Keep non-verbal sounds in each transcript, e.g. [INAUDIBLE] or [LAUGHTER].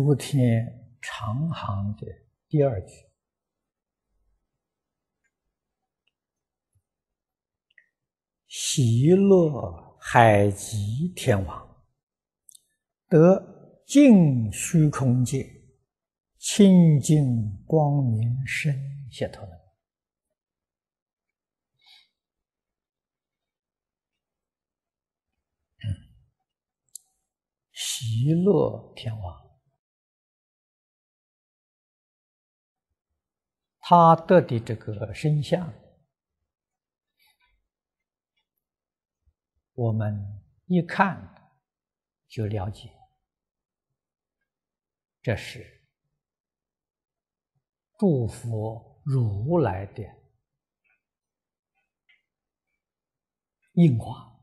诸天长行的第二句：“喜乐海极天王得净虚空界，清净光明身。”解脱了，“乐天王”。他得的这个身相，我们一看就了解。这是祝福如来的应化，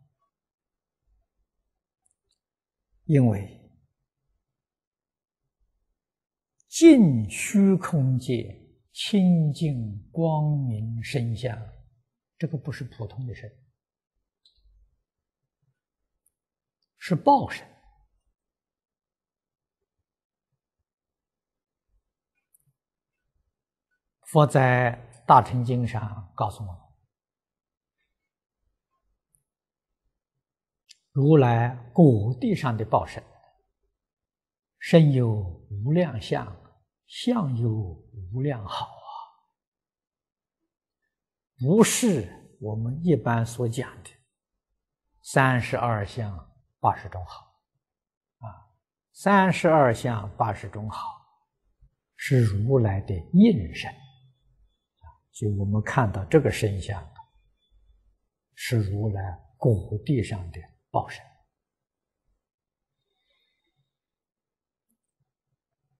因为尽虚空界。清净光明身相，这个不是普通的身，是报身。佛在《大乘经》上告诉我们：“如来果地上的报身，身有无量相，相有。”无量好啊，不是我们一般所讲的三十二相八十种好啊，三十二相八十种好是如来的应身啊，所以我们看到这个身相是如来古地上的报身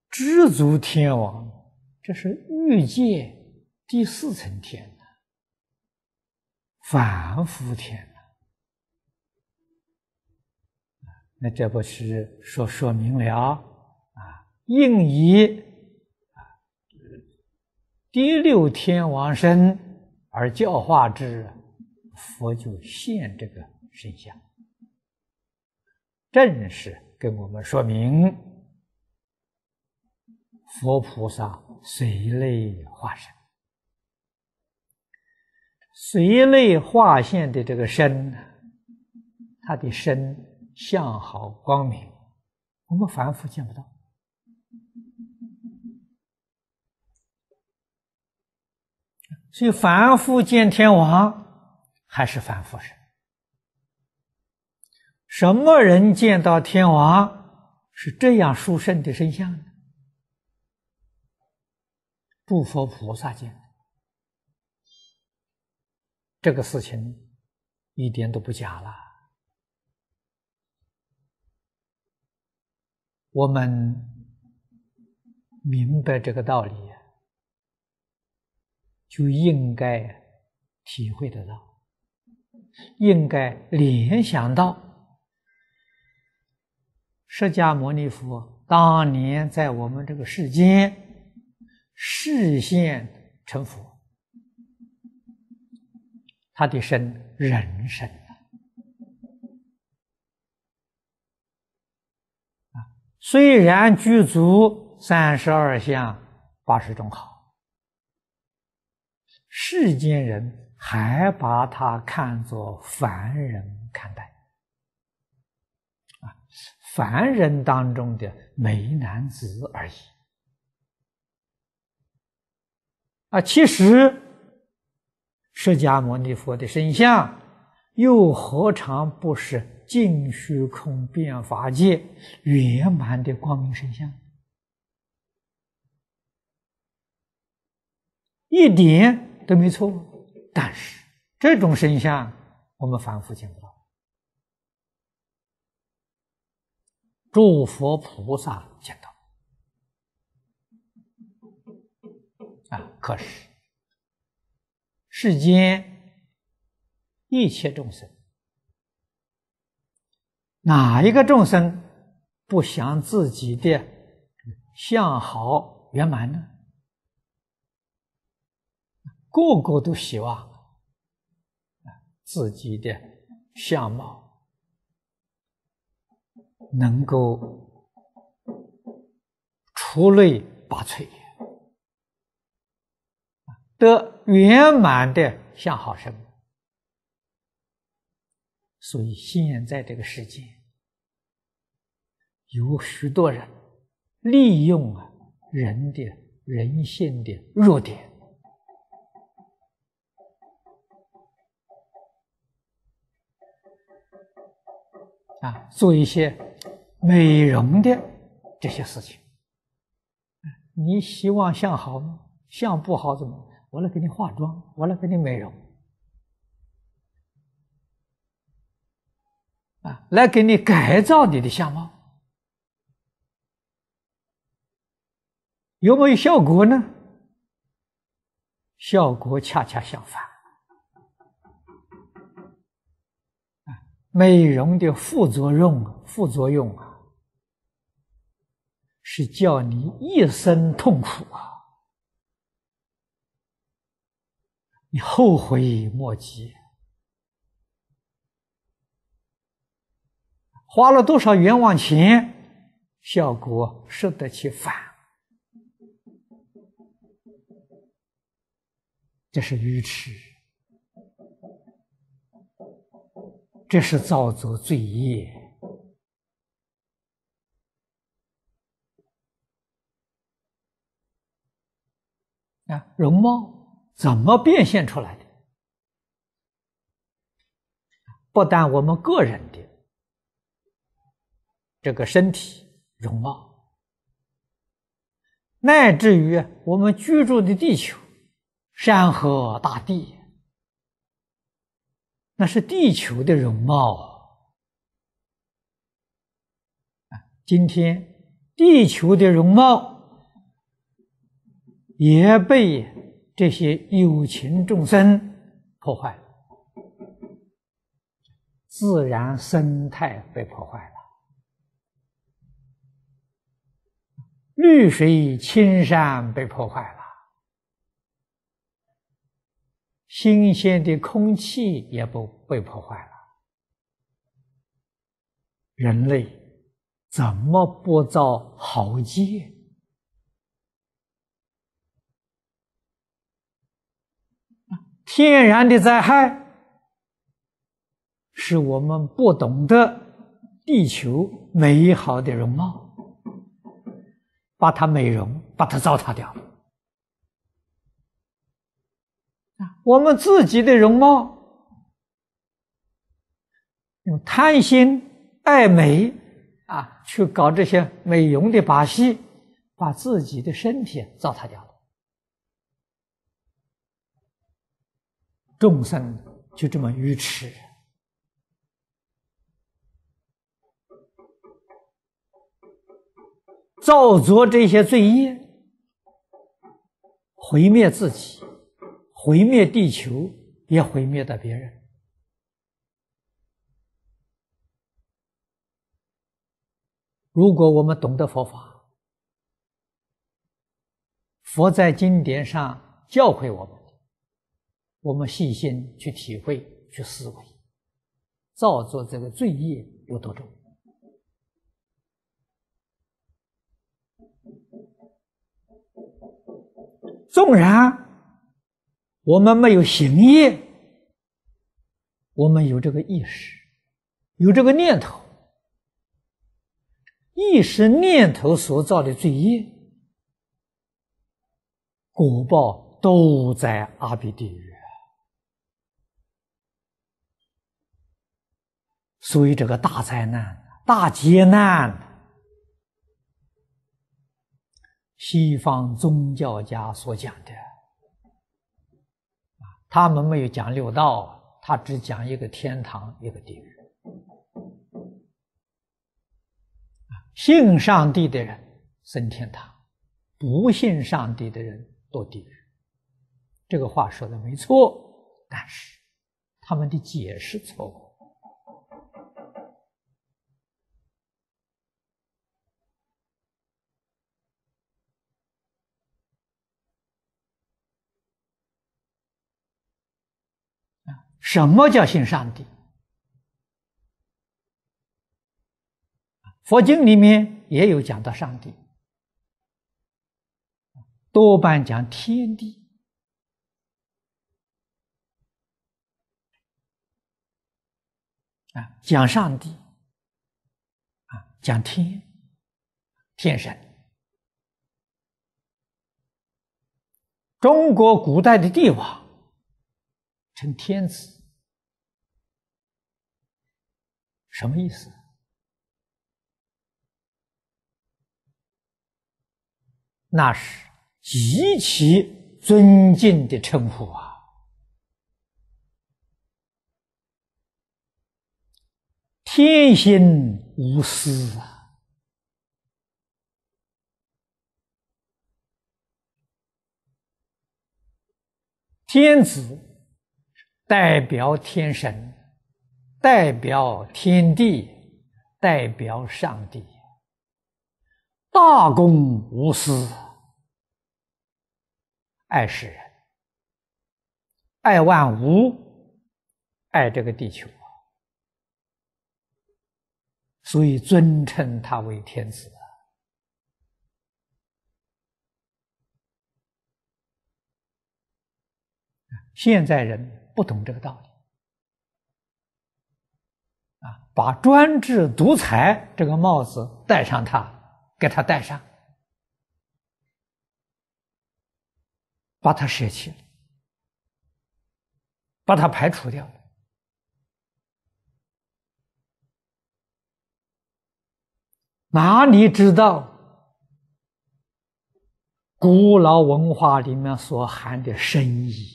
知足天王。这是欲界第四层天呐，凡夫天呐，那这不是说说明了啊？应以第六天王身而教化之，佛就现这个身相，正是跟我们说明。佛菩萨随类化身，随类化现的这个身，他的身相好光明，我们凡夫见不到，所以凡夫见天王还是凡夫身。什么人见到天王是这样殊胜的身相呢？诸佛菩萨见，这个事情一点都不假了。我们明白这个道理，就应该体会得到，应该联想到释迦牟尼佛当年在我们这个世间。视线成佛，他的身人身啊，虽然具足三十二相、八十种好，世间人还把他看作凡人看待，凡人当中的美男子而已。啊，其实释迦牟尼佛的身相，又何尝不是净虚空变法界圆满的光明身相？一点都没错。但是这种身相，我们反复见不到，诸佛菩萨见到。啊，可是世间一切众生，哪一个众生不想自己的相好圆满呢？个个都希望自己的相貌能够出类拔萃。得圆满的相好生。所以现在这个世界有许多人利用啊人的人性的弱点啊做一些美容的这些事情。你希望向好吗？向不好怎么？我来给你化妆，我来给你美容，啊，来给你改造你的相貌，有没有效果呢？效果恰恰相反。美容的副作用，副作用啊，是叫你一生痛苦啊。你后悔莫及，花了多少冤枉钱，效果适得其反，这是愚痴，这是造作罪业啊，容貌。怎么变现出来的？不但我们个人的这个身体容貌，乃至于我们居住的地球、山河大地，那是地球的容貌。啊，今天地球的容貌也被。这些有情众生破坏了，自然生态被破坏了，绿水青山被破坏了，新鲜的空气也不被破坏了，人类怎么不遭好劫？天然的灾害，是我们不懂得地球美好的容貌，把它美容，把它糟蹋掉了。啊，我们自己的容貌，用贪心爱美啊，去搞这些美容的把戏，把自己的身体糟蹋掉了。众生就这么愚痴，造作这些罪业，毁灭自己，毁灭地球，也毁灭的别人。如果我们懂得佛法，佛在经典上教诲我们。我们细心去体会、去思维，造作这个罪业有多重。纵然我们没有行业，我们有这个意识、有这个念头，意识念头所造的罪业，果报都在阿鼻地狱。所以，这个大灾难、大劫难，西方宗教家所讲的，他们没有讲六道，他只讲一个天堂，一个地狱。信上帝的人升天堂，不信上帝的人堕地狱。这个话说的没错，但是他们的解释错误。什么叫信上帝？佛经里面也有讲到上帝，多半讲天地啊，讲上帝啊，讲天天神。中国古代的帝王称天子。什么意思？那是极其尊敬的称呼啊！天心无私啊！天子代表天神。代表天地，代表上帝，大公无私，爱世人，爱万物，爱这个地球，所以尊称他为天子。现在人不懂这个道理。把专制独裁这个帽子戴上，他给他戴上，把它舍弃，把它排除掉。哪里知道古老文化里面所含的深意？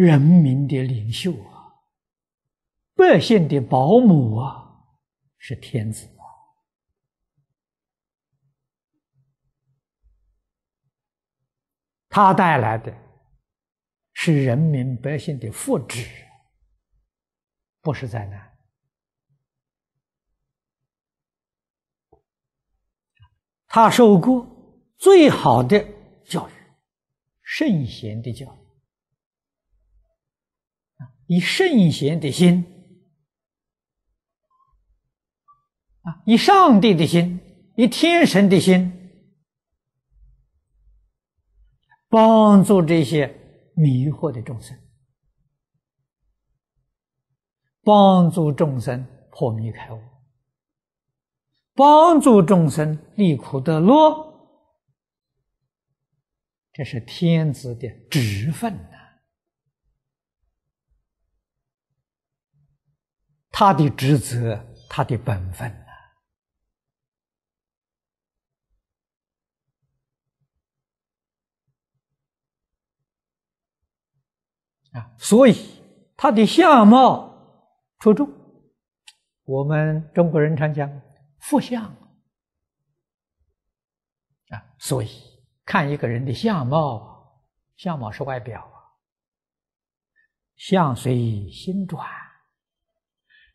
人民的领袖啊，百姓的保姆啊，是天子啊。他带来的是人民百姓的福祉，不是灾难。他受过最好的教育，圣贤的教育。以圣贤的心，啊，以上帝的心，以天神的心，帮助这些迷惑的众生，帮助众生破迷开悟，帮助众生离苦得乐，这是天子的职分呐。他的职责，他的本分啊，所以他的相貌出众。我们中国人常讲“福相”，啊，所以看一个人的相貌，相貌是外表，相随心转。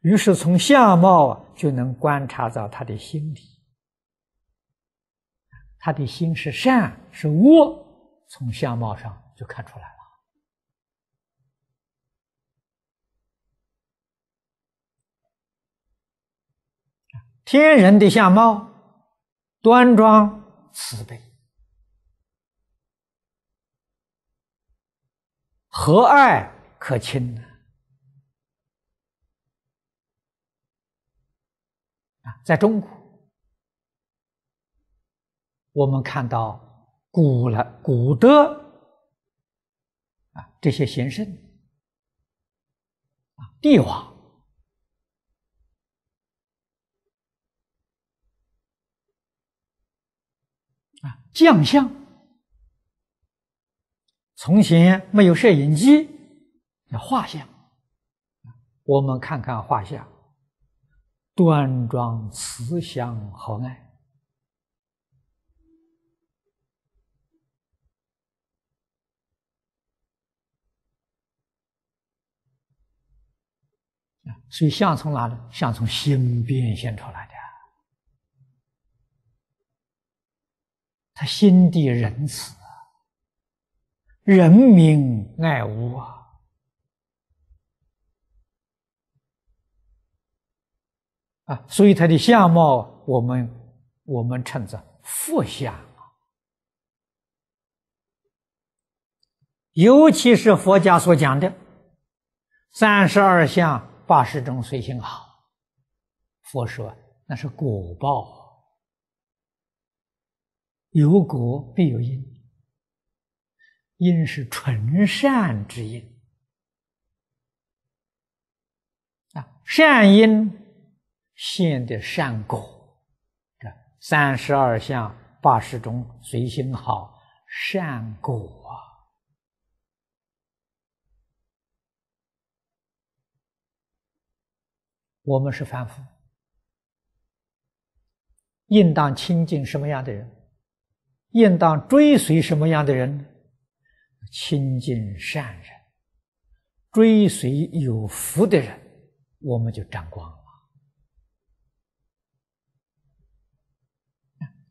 于是，从相貌就能观察到他的心理。他的心是善是恶，从相貌上就看出来了。天人的相貌，端庄慈悲，和蔼可亲的。啊，在中国，我们看到古了古的啊这些贤圣啊帝王啊将相，从前没有摄影机，叫画像。我们看看画像。端庄慈祥和蔼，所以像从哪里？像从心变现出来的。他心地仁慈，人民爱物啊。啊，所以他的相貌，我们我们称作佛相。尤其是佛家所讲的三十二相、八十种随性好，佛说那是果报，有果必有因，因是纯善之因啊，善因。现的善果，这三十二相八十种随心好善果啊！我们是凡夫，应当亲近什么样的人？应当追随什么样的人？亲近善人，追随有福的人，我们就沾光了。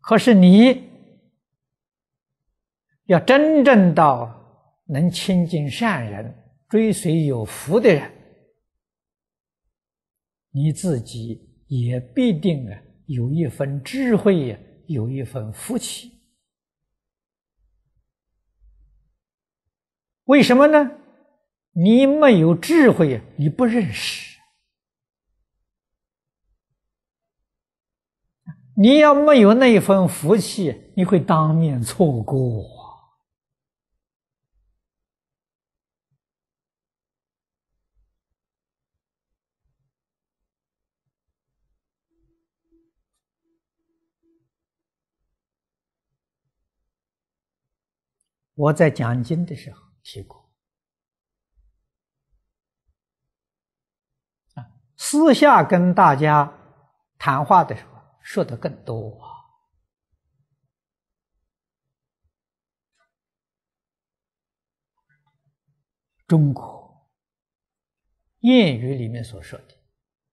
可是你要真正到能亲近善人、追随有福的人，你自己也必定啊有一份智慧，有一份福气。为什么呢？你没有智慧，你不认识。你要没有那一份福气，你会当面错过。我在讲经的时候提过，啊，私下跟大家谈话的时候。说的更多，中国谚语里面所说的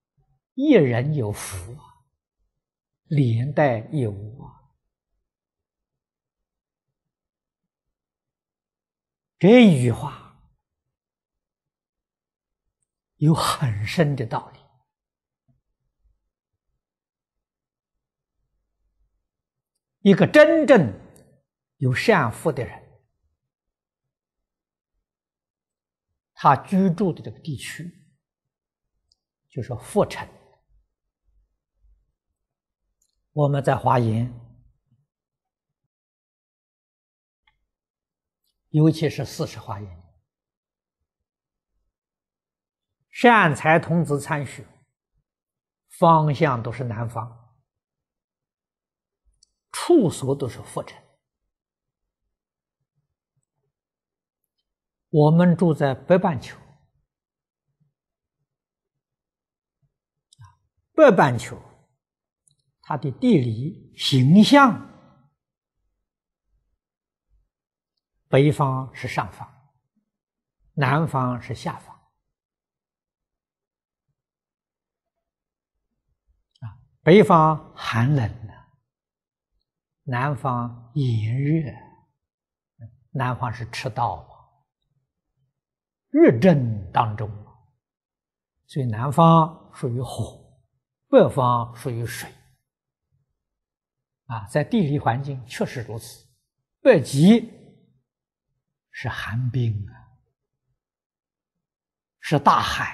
“一人有福，连带有啊，这一句话有很深的道理。一个真正有善福的人，他居住的这个地区就是富城。我们在华阴，尤其是四十华阴，善财童子参学方向都是南方。处所都是浮尘。我们住在北半球，啊，北半球，它的地理形象，北方是上方，南方是下方，啊，北方寒冷呢。南方炎热，南方是赤道，热症当中，所以南方属于火，北方属于水，啊，在地理环境确实如此，北极是寒冰啊，是大海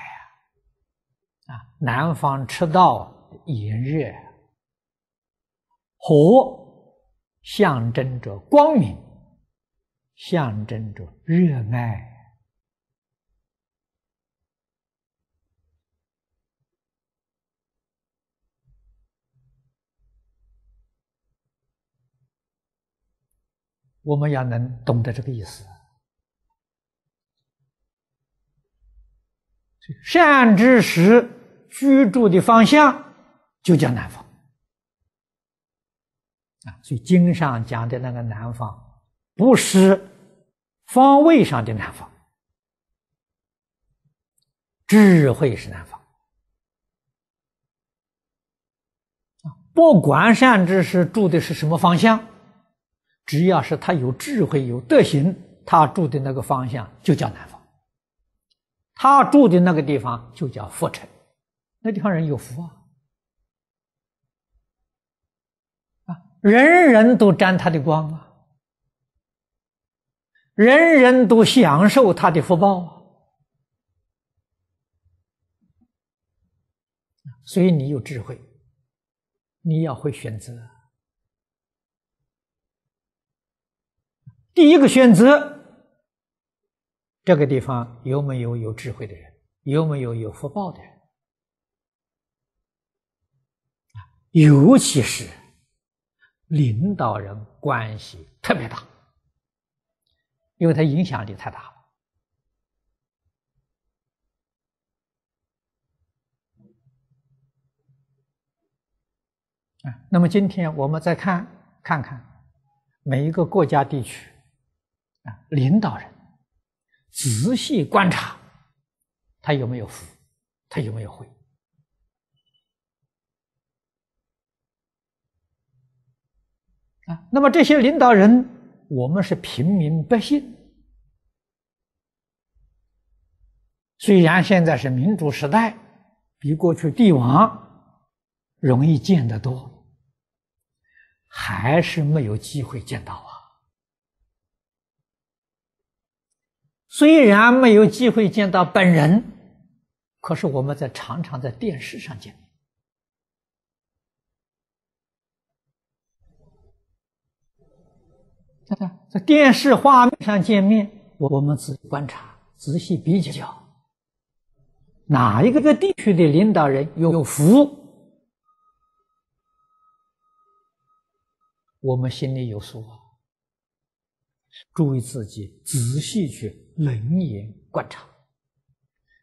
啊，啊，南方赤道炎热，火。象征着光明，象征着热爱，我们要能懂得这个意思。善知识居住的方向就叫南方。所以经上讲的那个南方，不是方位上的南方，智慧是南方不管善知识住的是什么方向，只要是他有智慧、有德行，他住的那个方向就叫南方，他住的那个地方就叫福城，那地方人有福啊。人人都沾他的光啊，人人都享受他的福报啊，所以你有智慧，你要会选择。第一个选择，这个地方有没有有智慧的人？有没有有福报的人？尤其是。领导人关系特别大，因为他影响力太大了。啊，那么今天我们再看看看每一个国家地区，啊，领导人，仔细观察他有没有福，他有没有慧。啊，那么这些领导人，我们是平民百姓。虽然现在是民主时代，比过去帝王容易见得多，还是没有机会见到啊。虽然没有机会见到本人，可是我们在常常在电视上见。看看在电视画面上见面，我们仔细观察、仔细比较，哪一个地区的领导人有有福，我们心里有数啊。注意自己，仔细去冷眼观察，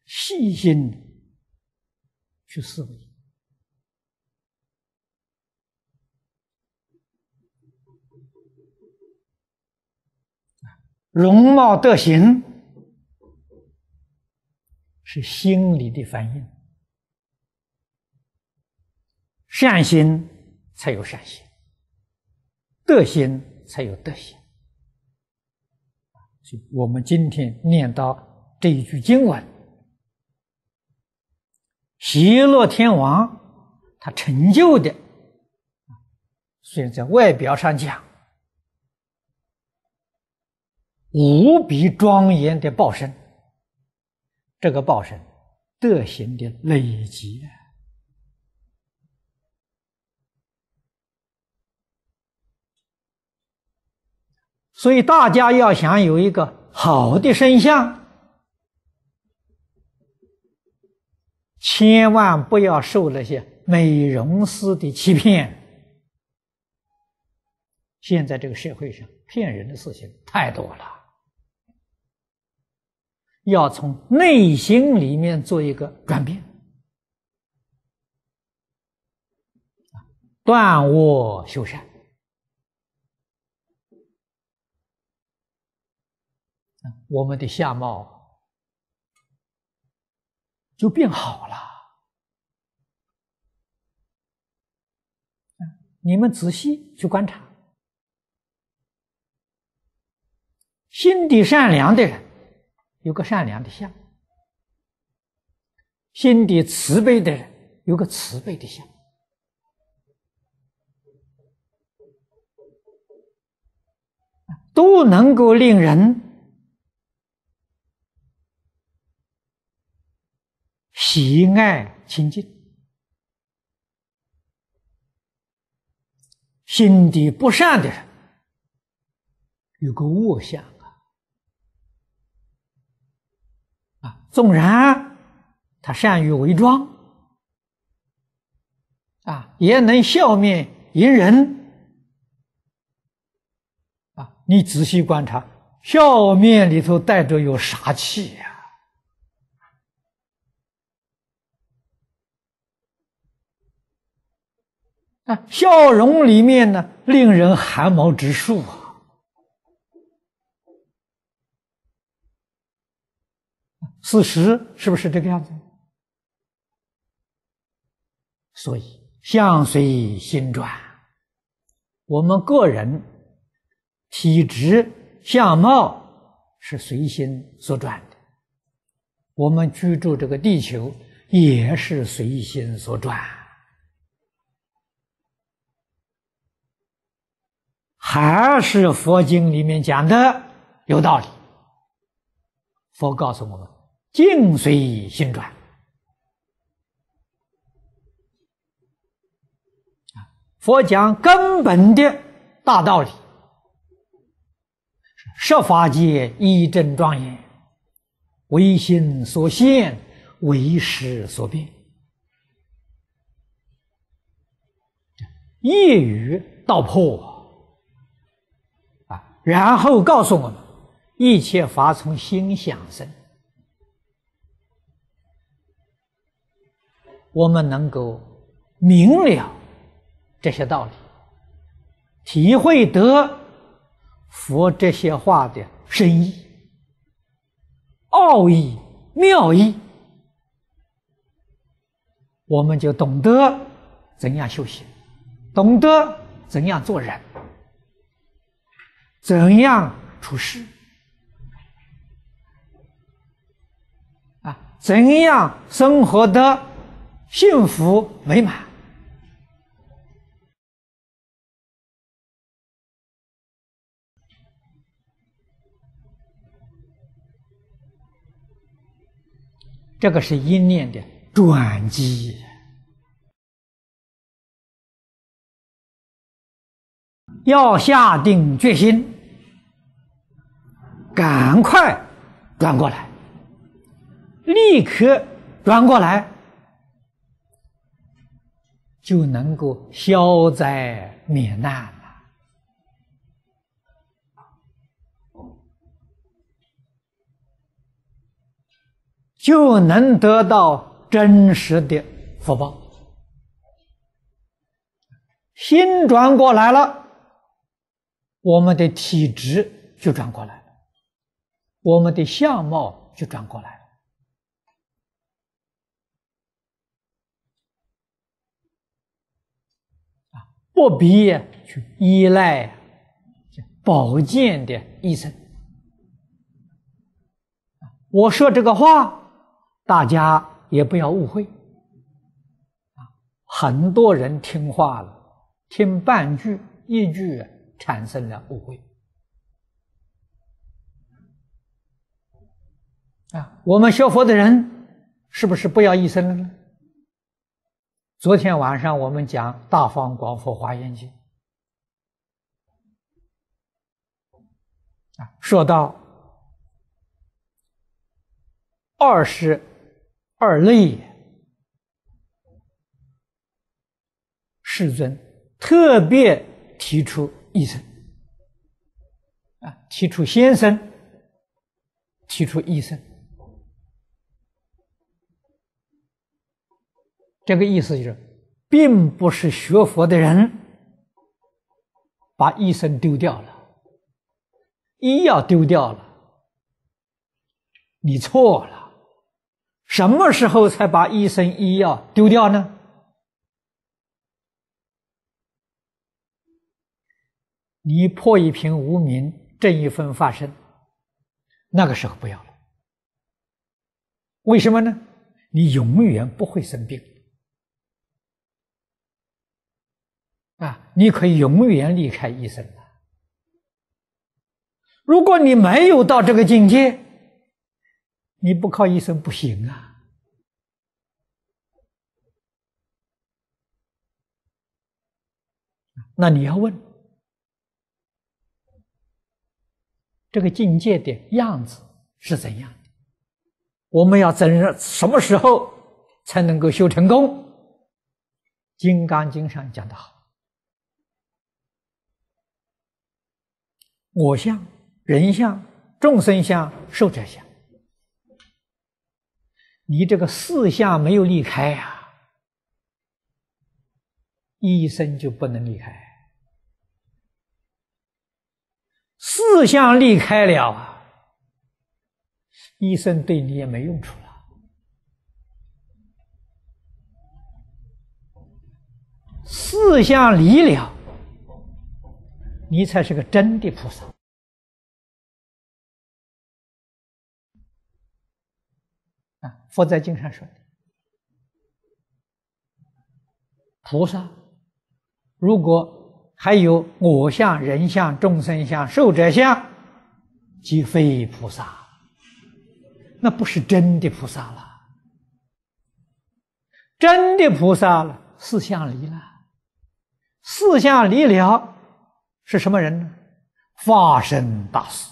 细心去思维。容貌德行是心理的反应，善心才有善心，德心才有德行。所以，我们今天念到这一句经文，极乐天王他成就的，虽然在外表上讲。无比庄严的报身，这个报身德行的累积，所以大家要想有一个好的身相，千万不要受那些美容师的欺骗。现在这个社会上骗人的事情太多了。要从内心里面做一个转变，断恶修善，我们的相貌就变好了。你们仔细去观察，心地善良的人。有个善良的相，心底慈悲的人有个慈悲的相，都能够令人喜爱亲近。心底不善的人有个恶相。啊，纵然他善于伪装，啊，也能笑面迎人。啊，你仔细观察，笑面里头带着有杀气呀！啊，笑容里面呢，令人寒毛直竖啊！事实是不是这个样子？所以，相随心转。我们个人体质、相貌是随心所转的。我们居住这个地球也是随心所转。还是佛经里面讲的有道理。佛告诉我们。境随心转，佛讲根本的大道理：设法界一真庄严，为心所现，为识所变，一语道破，啊！然后告诉我们：一切法从心想生。我们能够明了这些道理，体会得佛这些话的深意、奥义、妙义，我们就懂得怎样修行，懂得怎样做人，怎样处事，啊，怎样生活的。幸福美满，这个是因念的转机，要下定决心，赶快转过来，立刻转过来。就能够消灾免难了，就能得到真实的福报。心转过来了，我们的体质就转过来了，我们的相貌就转过来了。不必去依赖保健的医生。我说这个话，大家也不要误会。很多人听话了，听半句一句产生了误会。啊，我们学佛的人是不是不要医生了呢？昨天晚上我们讲《大方广佛华严经》，啊，说到二十二类，世尊特别提出一生，啊，提出先生，提出一生。这个意思就是，并不是学佛的人把一生丢掉了，医药丢掉了，你错了。什么时候才把一生医药丢掉呢？你破一瓶无名，挣一分发身，那个时候不要了。为什么呢？你永远不会生病。啊，你可以永远离开医生了。如果你没有到这个境界，你不靠医生不行啊。那你要问这个境界的样子是怎样的？我们要怎什么时候才能够修成功？《金刚经》上讲得好。我相、人相、众生相、寿者相，你这个四相没有离开呀，医生就不能离开。四相离开了啊，医生对你也没用处了。四相离了。你才是个真的菩萨啊！佛在经上说：“菩萨如果还有我相、人相、众生相、寿者相，即非菩萨。那不是真的菩萨了。真的菩萨，了，四相离了，四相离了。”是什么人呢？发身大事，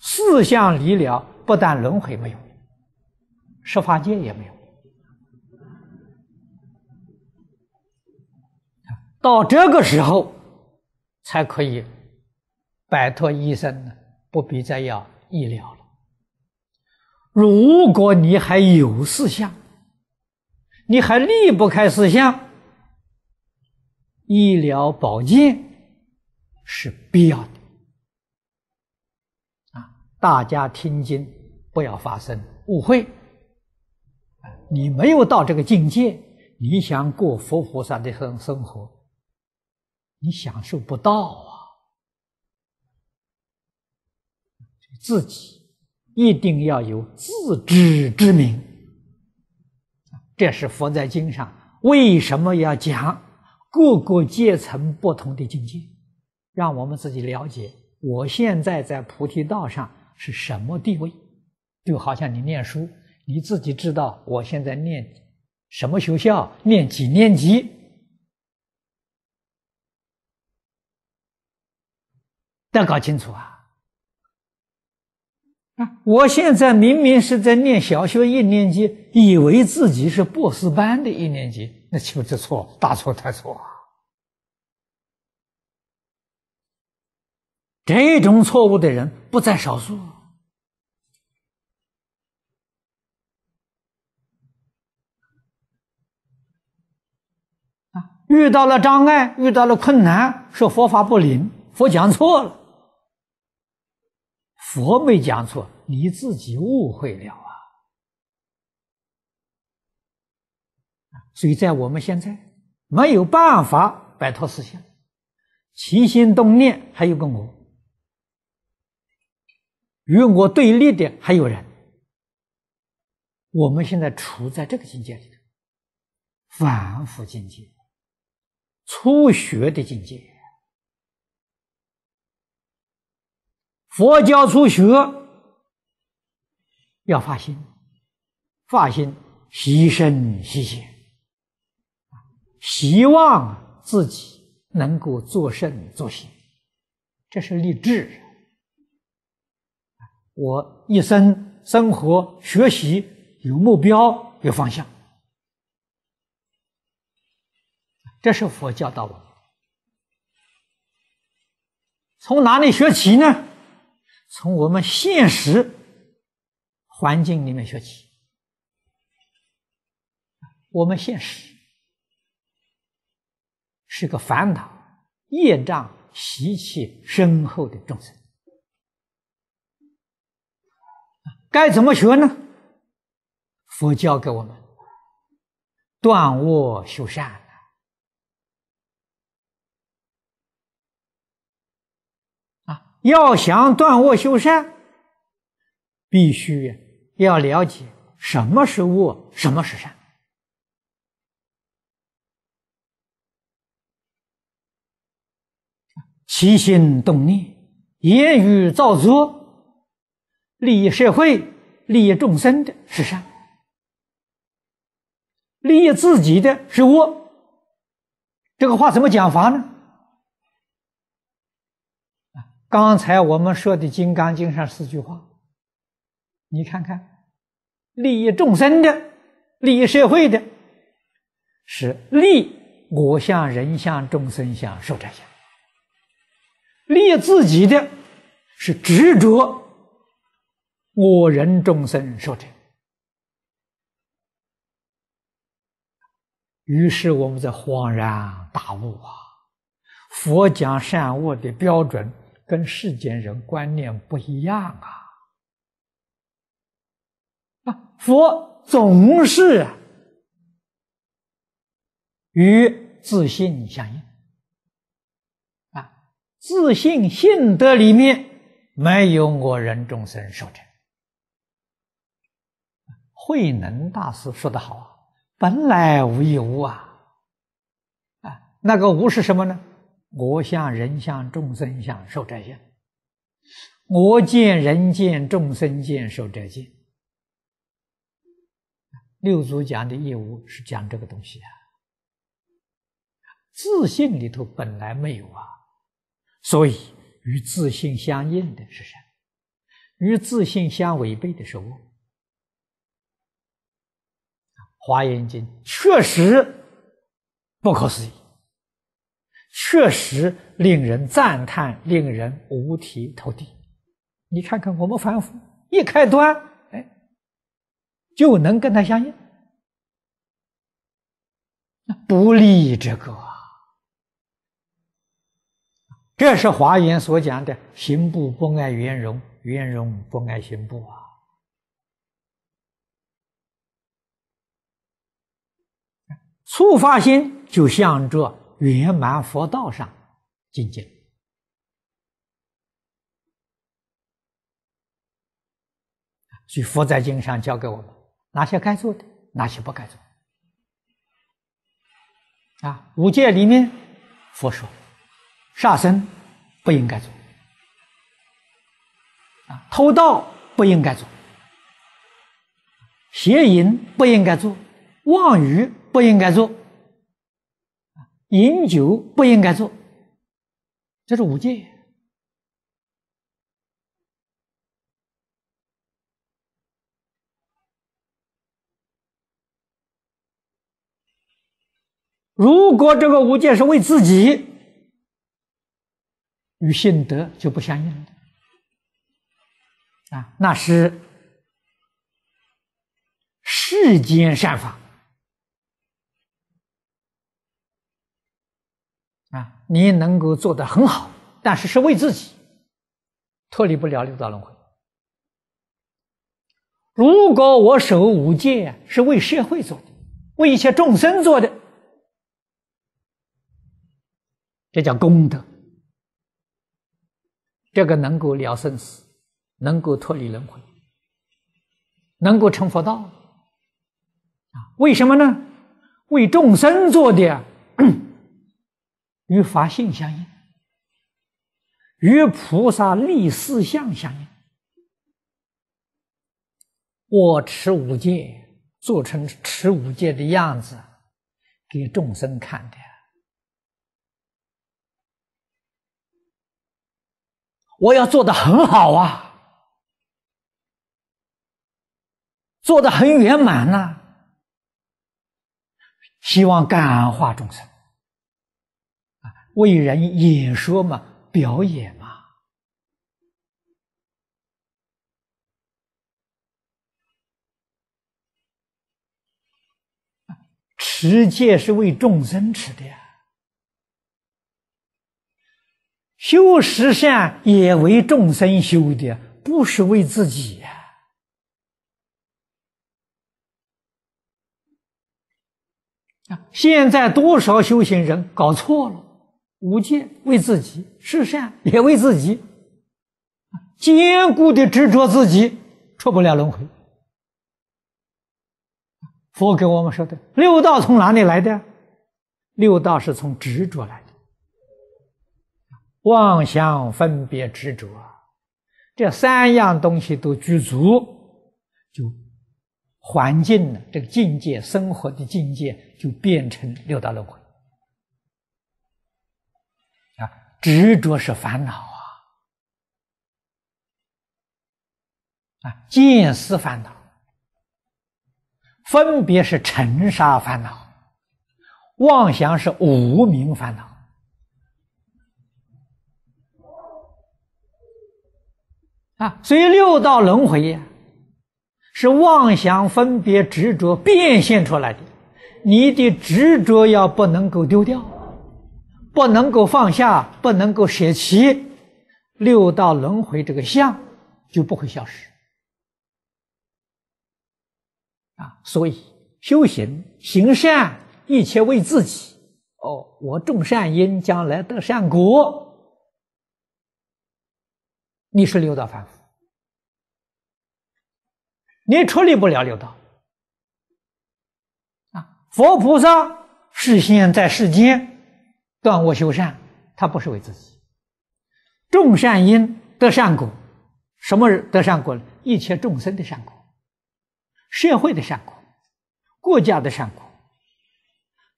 四相离了，不但轮回没有，十法界也没有。到这个时候，才可以摆脱医生呢，不必再要医疗了。如果你还有四相，你还离不开四相医疗保健。是必要的啊！大家听经不要发生误会。你没有到这个境界，你想过佛菩萨的生生活，你享受不到啊！自己一定要有自知之明。这是佛在经上为什么要讲各个阶层不同的境界？让我们自己了解，我现在在菩提道上是什么地位？就好像你念书，你自己知道我现在念什么学校，念几年级，都要搞清楚啊！啊，我现在明明是在念小学一年级，以为自己是博士班的一年级，那岂不是错大错特错啊？这种错误的人不在少数啊！遇到了障碍，遇到了困难，说佛法不灵，佛讲错了，佛没讲错，你自己误会了啊！所以，在我们现在没有办法摆脱思想、起心动念，还有个我。与我对立的还有人。我们现在处在这个境界里头，凡夫境界，初学的境界。佛教初学要发心，发心习身习血，希望自己能够做圣做行，这是立志。我一生生活学习有目标有方向，这是佛教道。从哪里学起呢？从我们现实环境里面学起。我们现实是个烦恼、业障、习气深厚的众生。该怎么学呢？佛教给我们断恶修善啊！要想断恶修善，必须要了解什么是恶，什么是善。起心动念，言语造作。利益社会、利益众生的是善；利益自己的是恶。这个话怎么讲法呢？啊，刚才我们说的《金刚经》上四句话，你看看：利益众生的、利益社会的，是利我相、人相、众生相、寿者相；利益自己的是执着。我人众生说的，于是我们在恍然大悟啊！佛讲善恶的标准跟世间人观念不一样啊！啊，佛总是与自信相应啊，自信信德里面没有我人众生说的。慧能大师说的好啊，本来无一物啊，啊，那个无是什么呢？我相、人相、众生相、寿者相，我见、人见、众生见、寿者见。六祖讲的“业务是讲这个东西啊，自信里头本来没有啊，所以与自信相应的是么？与自信相违背的是物。华严经确实不可思议，确实令人赞叹，令人五体投地。你看看我们反腐一开端，哎，就能跟他相应，不利这个。这是华严所讲的“行不不爱圆融，圆融不爱行不”啊。触发心就向着圆满佛道上进进，所以佛在经上教给我们哪些该做的，哪些不该做。啊，五戒里面，佛说杀生不应该做，啊，偷盗不应该做，邪淫不应该做，妄语。不应该做，饮酒不应该做，这是五戒。如果这个五戒是为自己与信德就不相应的，啊，那是世间善法。啊，你能够做得很好，但是是为自己，脱离不了六道轮回。如果我守五戒是为社会做的，为一切众生做的，这叫功德。这个能够了生死，能够脱离轮回，能够成佛道。啊，为什么呢？为众生做的。与法性相应，与菩萨力四相相应。我持五戒，做成持五戒的样子，给众生看的。我要做的很好啊，做的很圆满呐。希望感化众生。为人演说嘛，表演嘛，持戒是为众生持的，呀，修十善也为众生修的，不是为自己呀。啊，现在多少修行人搞错了。无戒为自己，是善也为自己，坚固的执着自己，出不了轮回。佛给我们说的六道从哪里来的？六道是从执着来的，妄想、分别、执着，这三样东西都具足，就环境了。这个境界、生活的境界就变成六道轮回。执着是烦恼啊，啊，见思烦恼，分别是尘沙烦恼，妄想是无明烦恼，啊，所以六道轮回呀，是妄想分别执着变现出来的。你的执着要不能够丢掉。不能够放下，不能够舍弃六道轮回这个相，就不会消失。啊，所以修行行善，一切为自己。哦，我种善因，将来得善果。你是六道凡夫，你处理不了六道。啊，佛菩萨是现在世间。断恶修善，他不是为自己。种善因得善果，什么得善果？呢？一切众生的善果，社会的善果，国家的善果，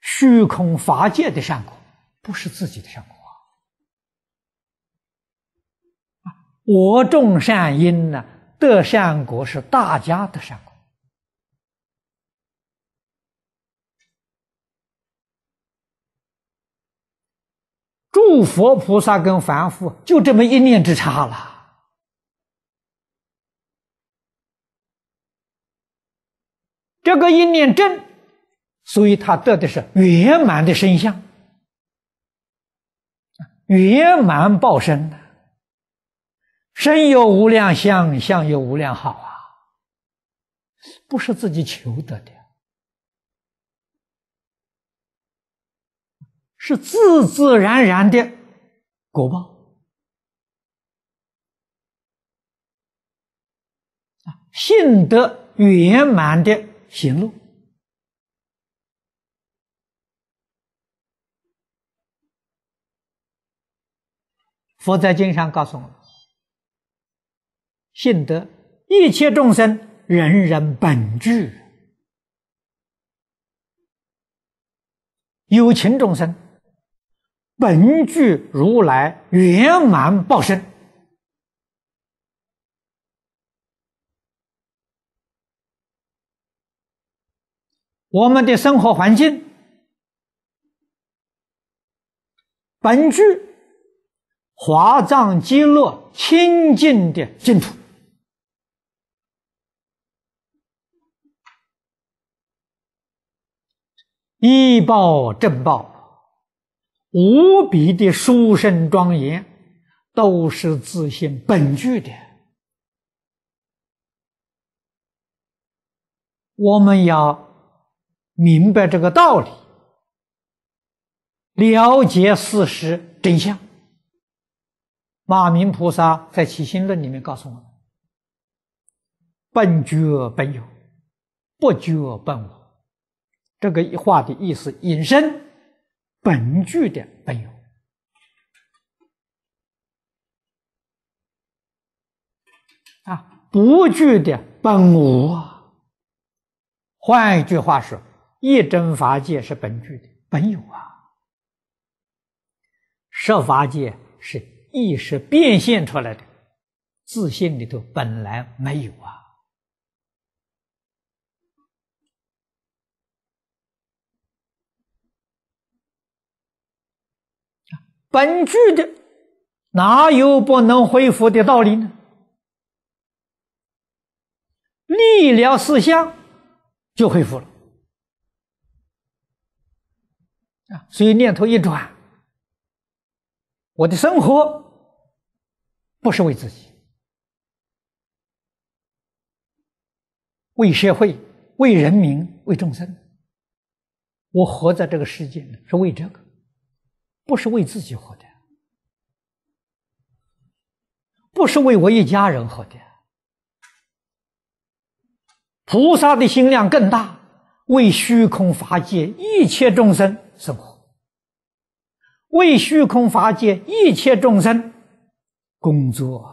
虚空法界的善果，不是自己的善果我种善因呢，得善果是大家的善。果。诸佛菩萨跟凡夫就这么一念之差了。这个一念正，所以他得的是圆满的身相，圆满报身的，身有无量相，相有无量好啊，不是自己求得的。是自自然然的果报啊，信得圆满的行路。佛在经上告诉我们，信得一切众生人人本具，有情众生。本具如来圆满报身，我们的生活环境，本具华藏极乐清净的净土，一报正报。无比的书生庄严，都是自信本具的。我们要明白这个道理，了解事实真相。马明菩萨在起心论里面告诉我：“们：“本觉本有，不觉本无。”这个话的意思引申。本具的本有啊，不具的本无啊。换一句话说，一真法界是本具的本有啊，设法界是意识变现出来的，自信里头本来没有啊。本具的，哪有不能恢复的道理呢？力量思想就恢复了啊！所以念头一转，我的生活不是为自己，为社会、为人民、为众生，我活在这个世界是为这个。不是为自己活的，不是为我一家人活的。菩萨的心量更大，为虚空法界一切众生生活，为虚空法界一切众生工作，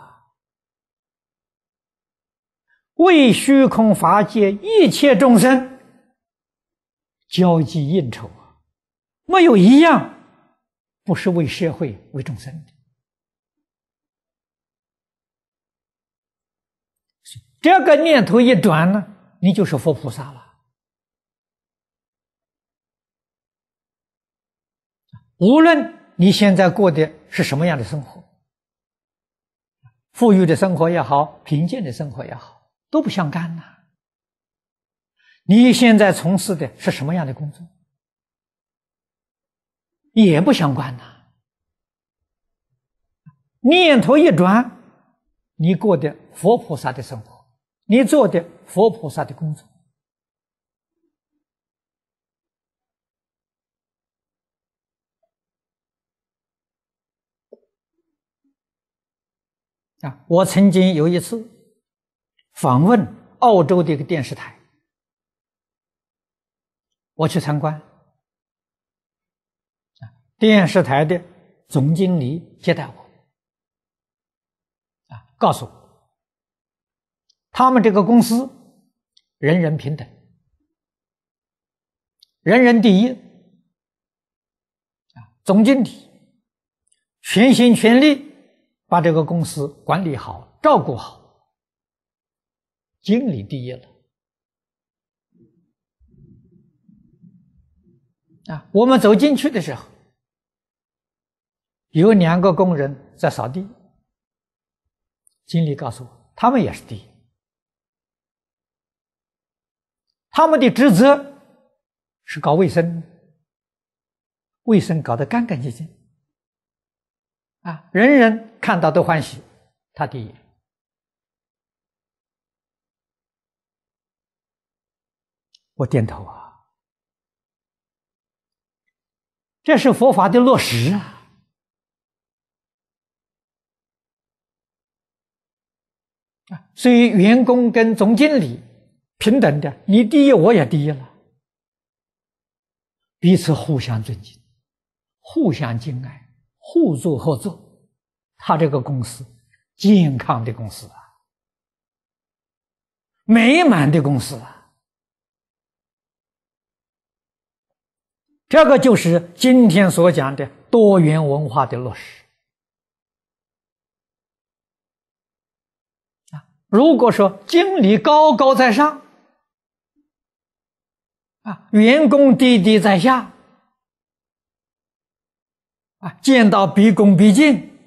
为虚空法界一切众生交际应酬没有一样。不是为社会、为众生的，这个念头一转呢，你就是佛菩萨了。无论你现在过的是什么样的生活，富裕的生活也好，贫贱的生活也好，都不相干呐。你现在从事的是什么样的工作？也不相关呐，念头一转，你过的佛菩萨的生活，你做的佛菩萨的工作。啊，我曾经有一次访问澳洲的一个电视台，我去参观。电视台的总经理接待我，啊，告诉我，他们这个公司人人平等，人人第一，啊，总经理全心全力把这个公司管理好、照顾好，经理第一了，啊，我们走进去的时候。有两个工人在扫地，经理告诉我，他们也是第一。他们的职责是搞卫生，卫生搞得干干净净，啊，人人看到都欢喜，他第一。我点头啊，这是佛法的落实啊。所以，员工跟总经理平等的，你第一，我也第一了，彼此互相尊敬，互相敬爱，互助合作，他这个公司健康的公司啊，美满的公司啊，这个就是今天所讲的多元文化的落实。如果说经理高高在上，啊，员工低低在下，啊，见到毕恭毕敬，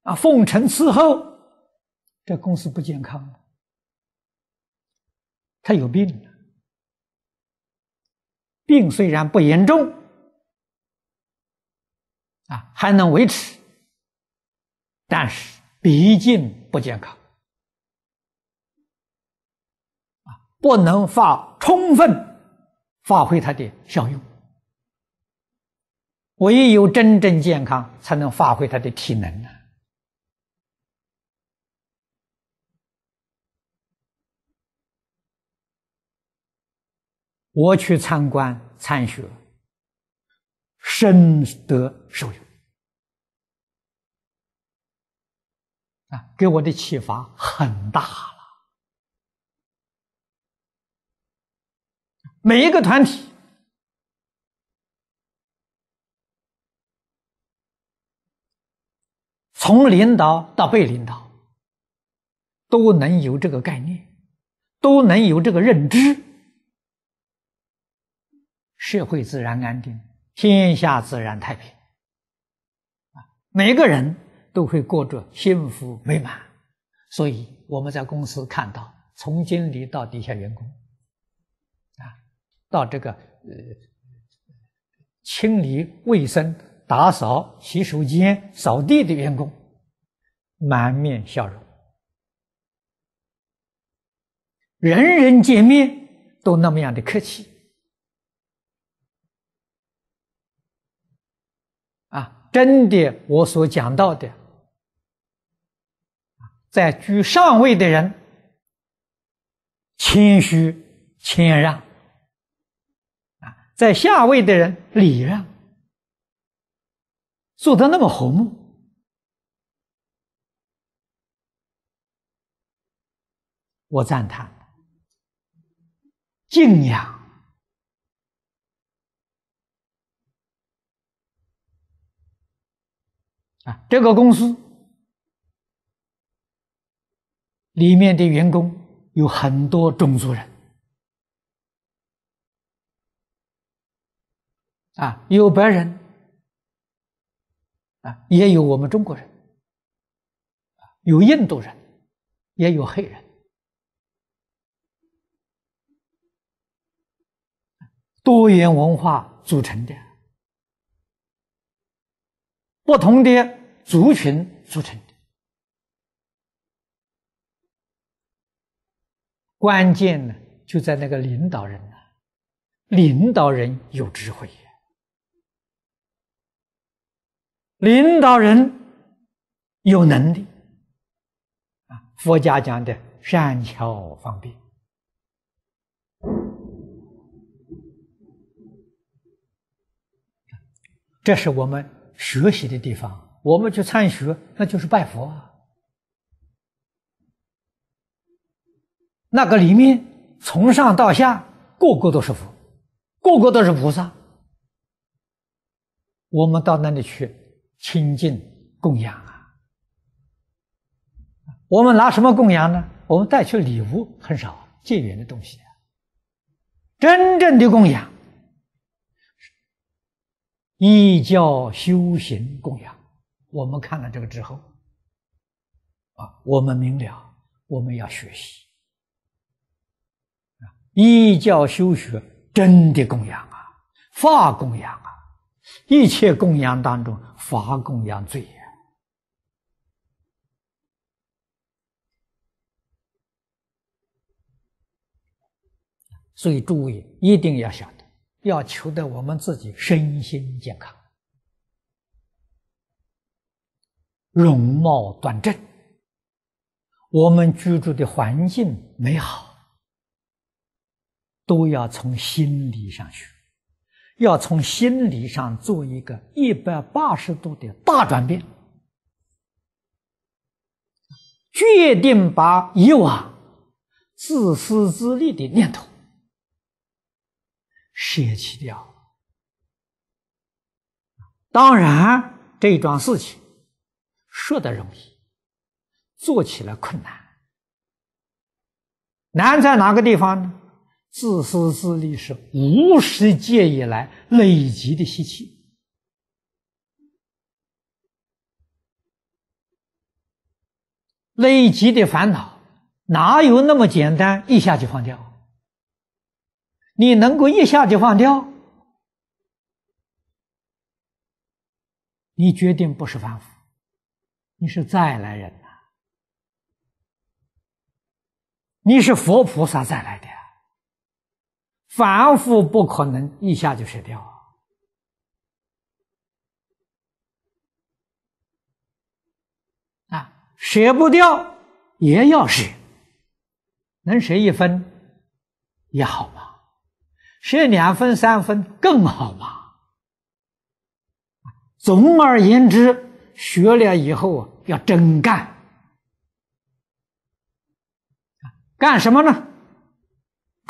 啊，奉承伺候，这公司不健康了，他有病了。病虽然不严重，啊，还能维持，但是毕竟不健康。不能发充分发挥它的效用，唯有真正健康，才能发挥它的体能呢。我去参观参学，深得受用啊，给我的启发很大。每一个团体，从领导到被领导，都能有这个概念，都能有这个认知，社会自然安定，天下自然太平，啊，每个人都会过着幸福美满。所以我们在公司看到，从经理到底下员工。到这个呃，清理卫生、打扫洗手间、扫地的员工，满面笑容，人人见面都那么样的客气啊！真的，我所讲到的，在居上位的人，谦虚谦让。在下位的人礼让，做得那么和睦，我赞叹、敬仰啊！这个公司里面的员工有很多种族人。啊，有白人，啊，也有我们中国人，有印度人，也有黑人，多元文化组成的，不同的族群组成的，关键呢就在那个领导人啊，领导人有智慧。领导人有能力啊，佛家讲的善巧方便，这是我们学习的地方。我们去参学，那就是拜佛。那个里面从上到下，个个都是佛，个个都是菩萨。我们到那里去。清净供养啊！我们拿什么供养呢？我们带去礼物很少，戒缘的东西啊。真正的供养，一教修行供养。我们看了这个之后，啊，我们明了，我们要学习啊，教修学，真的供养啊，法供养啊。一切供养当中，法供养最严。所以，诸位一定要想得，要求得我们自己身心健康、容貌端正，我们居住的环境美好，都要从心理上去。要从心理上做一个一百八十度的大转变，决定把以往自私自利的念头舍弃掉。当然，这桩事情说的容易，做起来困难。难在哪个地方呢？自私自利是无世界以来累积的习气，累积的烦恼，哪有那么简单一下就放掉？你能够一下就放掉，你决定不是凡夫，你是再来人呐，你是佛菩萨再来的。反复不可能一下就舍掉啊！舍不掉也要舍，能舍一分也好嘛，舍两分、三分更好嘛。总而言之，学了以后要真干，干什么呢？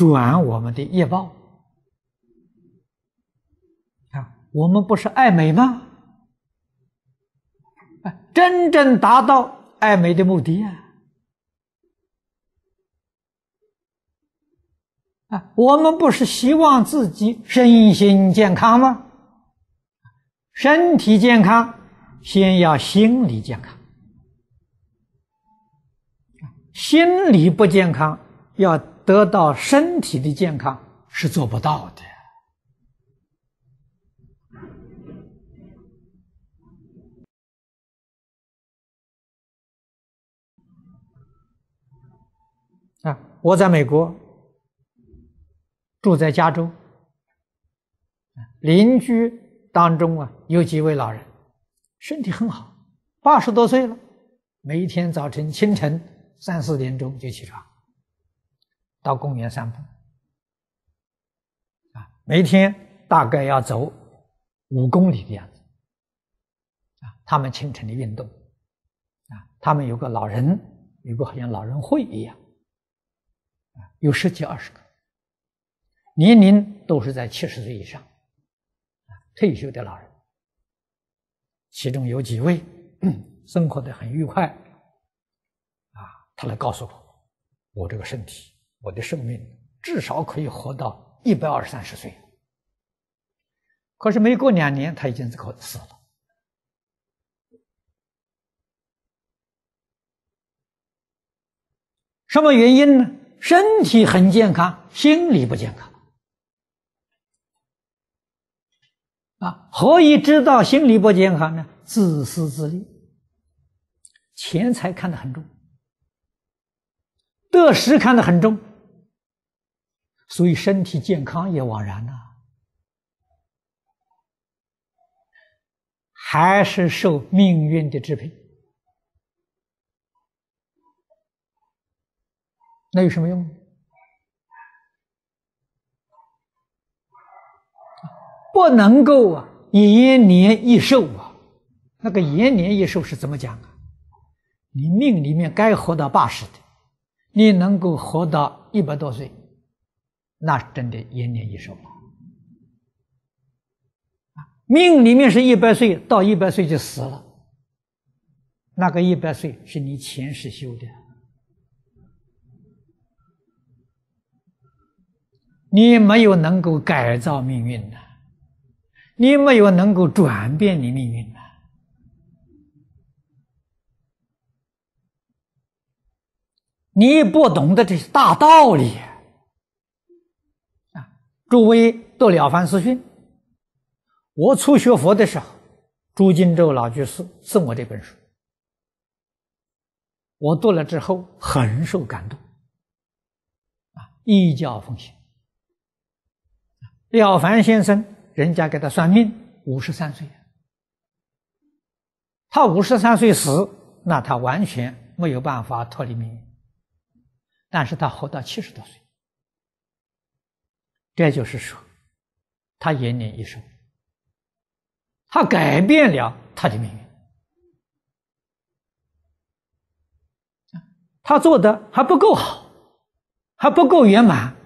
转我们的业报啊！我们不是爱美吗？啊，真正达到爱美的目的啊！啊，我们不是希望自己身心健康吗？身体健康，先要心理健康。心理不健康，要。得到身体的健康是做不到的啊！我在美国住在加州，邻居当中啊有几位老人，身体很好，八十多岁了，每天早晨清晨三四点钟就起床。到公园散步，啊，每天大概要走五公里的样子，啊，他们清晨的运动，啊，他们有个老人，有个好像老人会一样，啊，有十几二十个，年龄都是在七十岁以上，啊，退休的老人，其中有几位生活的很愉快，啊，他来告诉我，我这个身体。我的寿命至少可以活到一百二三十岁，可是没过两年，他已经可死了。什么原因呢？身体很健康，心理不健康。啊，何以知道心理不健康呢？自私自利，钱财看得很重，得失看得很重。所以身体健康也枉然呐。还是受命运的支配。那有什么用？不能够啊延年益寿啊！那个延年益寿是怎么讲啊？你命里面该活到八十的，你能够活到一百多岁。那是真的延年益寿命里面是一百岁，到一百岁就死了。那个一百岁是你前世修的，你没有能够改造命运的，你没有能够转变你命运的，你不懂得这些大道理。诸位读了凡四训，我初学佛的时候，朱金周老居士送我这本书，我读了之后很受感动，啊，义教奉行。了凡先生人家给他算命五十三岁，他五十三岁时，那他完全没有办法脱离命运，但是他活到七十多岁。也就是说，他延年益寿，他改变了他的命运。他做的还不够好，还不够圆满。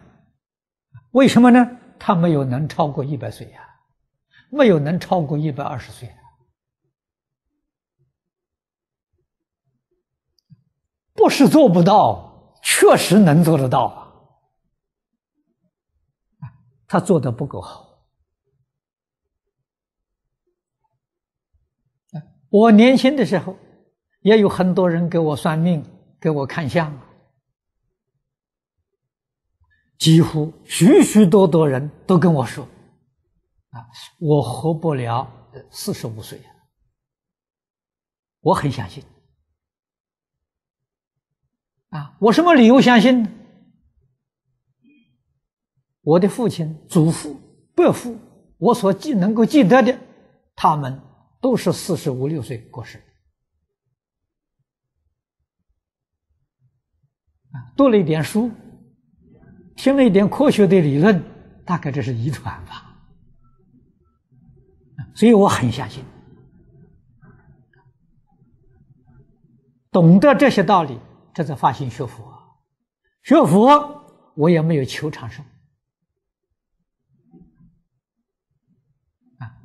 为什么呢？他没有能超过一百岁呀，没有能超过一百二十岁。不是做不到，确实能做得到。他做的不够好。我年轻的时候，也有很多人给我算命，给我看相几乎许许多多人都跟我说：“啊，我活不了四十五岁。”我很相信。啊，我什么理由相信呢？我的父亲、祖父、伯父，我所记能够记得的，他们都是四十五六岁过世。啊，读了一点书，听了一点科学的理论，大概这是遗传吧。所以我很相信，懂得这些道理，这才发心学佛。学佛，我也没有求长生。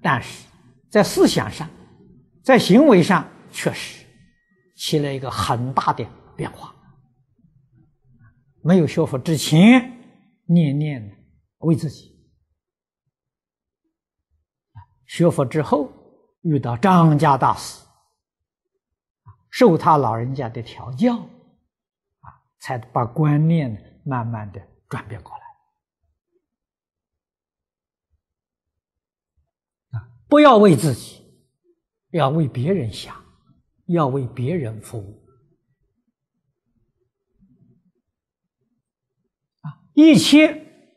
但是，在思想上，在行为上，确实起了一个很大的变化。没有学佛之前，念念为自己；学佛之后，遇到张家大师，受他老人家的调教，啊，才把观念慢慢的转变过来。不要为自己，要为别人想，要为别人服务啊！一切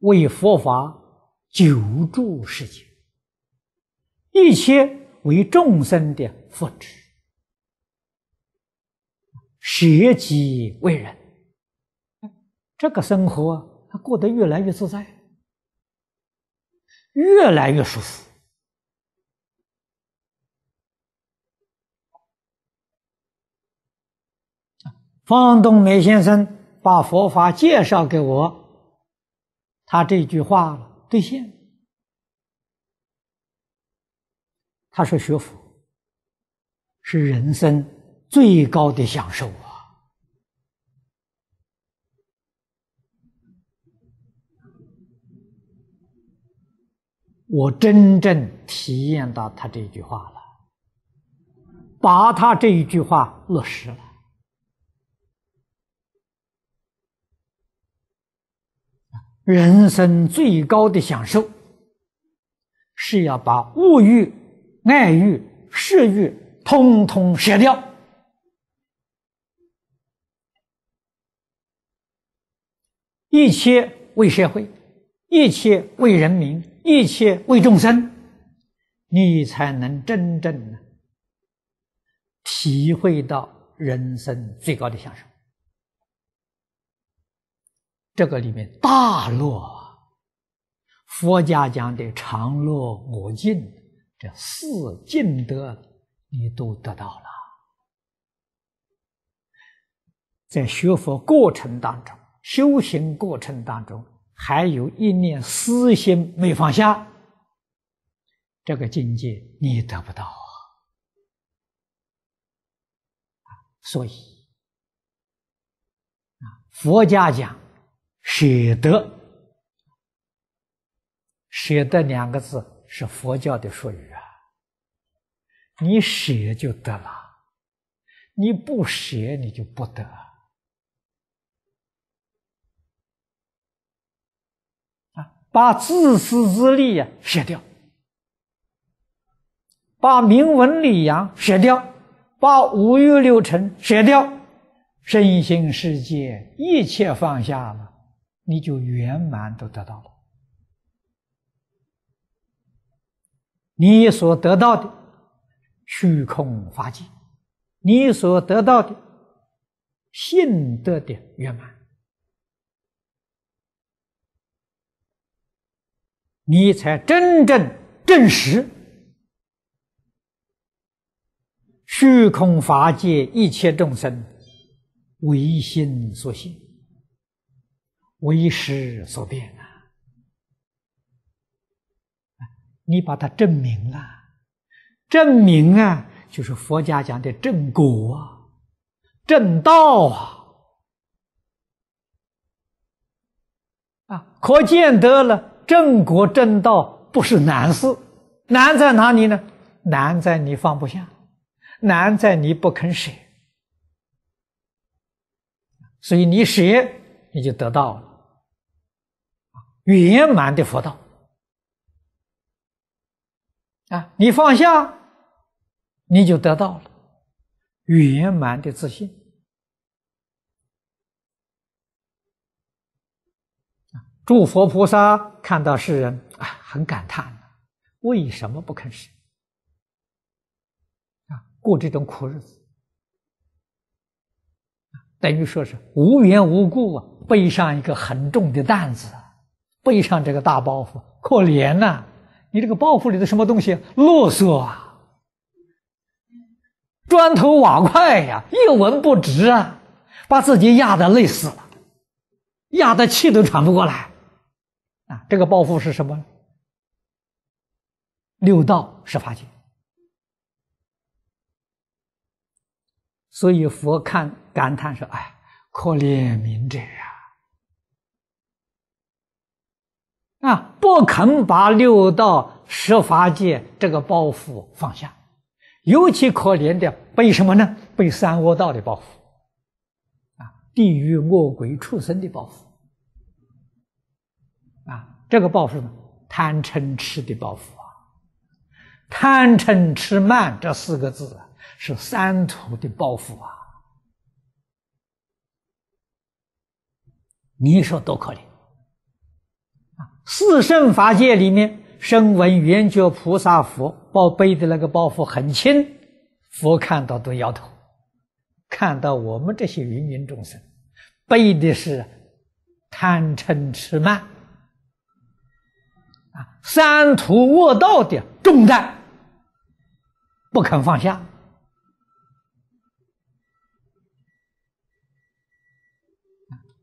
为佛法久住世间，一切为众生的福祉，舍己为人。这个生活他过得越来越自在，越来越舒服。方东梅先生把佛法介绍给我，他这句话兑现。他说：“学佛是人生最高的享受啊！”我真正体验到他这句话了，把他这一句话落实了。人生最高的享受，是要把物欲、爱欲、食欲通通舍掉，一切为社会，一切为人民，一切为众生，你才能真正体会到人生最高的享受。这个里面大乐，佛家讲的常乐无尽，这四净德你都得到了。在学佛过程当中，修行过程当中，还有一念私心没放下，这个境界你得不到啊！所以佛家讲。舍得，舍得两个字是佛教的术语啊。你舍就得了，你不舍你就不得啊！把自私自利呀舍掉，把明文礼养舍掉，把五欲六尘舍掉，身心世界一切放下了。你就圆满都得到了，你所得到的虚空法界，你所得到的信得的圆满，你才真正证实虚空法界一切众生唯心所现。为师所变啊！你把它证明了，证明啊，就是佛家讲的正果啊，正道啊！啊，可见得了正果正道不是难事，难在哪里呢？难在你放不下，难在你不肯舍，所以你舍，你就得到了。圆满的佛道啊！你放下，你就得到了圆满的自信。诸佛菩萨看到世人啊，很感叹：为什么不肯舍啊？过这种苦日子，等于说是无缘无故啊，背上一个很重的担子。背上这个大包袱，可怜呐！你这个包袱里的什么东西？啰嗦啊，砖头瓦块呀，一文不值啊，把自己压的累死了，压的气都喘不过来啊！这个包袱是什么？六道十法界。所以佛看感叹说：“哎，可怜明者呀！”啊，不肯把六道十法界这个包袱放下，尤其可怜的背什么呢？背三恶道的包袱，啊，地狱恶鬼畜生的包袱，啊，这个包袱呢，贪嗔痴的包袱啊，贪嗔痴慢这四个字啊，是三途的包袱啊，你说多可怜！四圣法界里面，身闻缘觉菩萨佛抱背的那个包袱很轻，佛看到都摇头。看到我们这些芸芸众生背的是贪嗔痴慢啊，三途卧道的重担，不肯放下。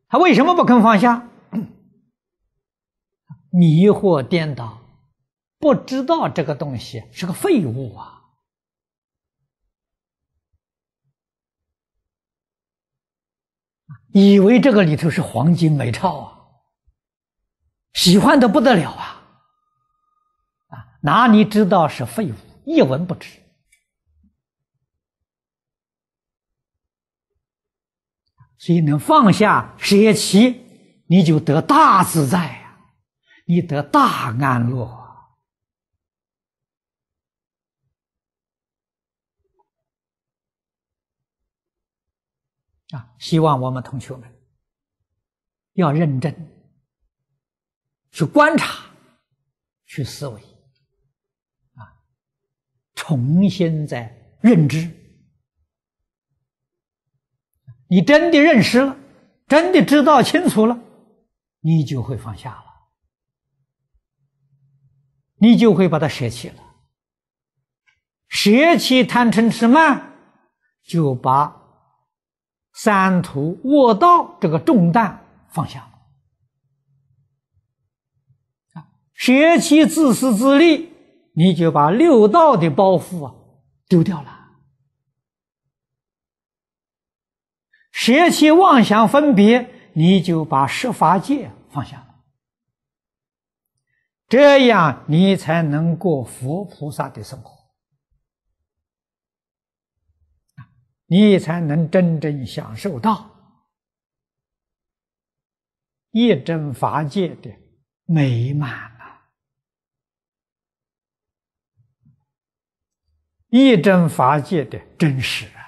他为什么不肯放下？迷惑颠倒，不知道这个东西是个废物啊！以为这个里头是黄金美钞啊，喜欢的不得了啊！啊，哪里知道是废物，一文不值。所以，能放下、舍弃，你就得大自在。你得大安乐啊！希望我们同学们要认真去观察，去思维啊，重新再认知。你真的认识了，真的知道清楚了，你就会放下了。你就会把它舍弃了，舍弃贪嗔痴慢，就把三途卧道这个重担放下了；舍弃自私自利，你就把六道的包袱啊丢掉了；舍弃妄想分别，你就把十法界放下。这样，你才能过佛菩萨的生活你才能真正享受到一真法界的美满啊，一真法界的真实啊！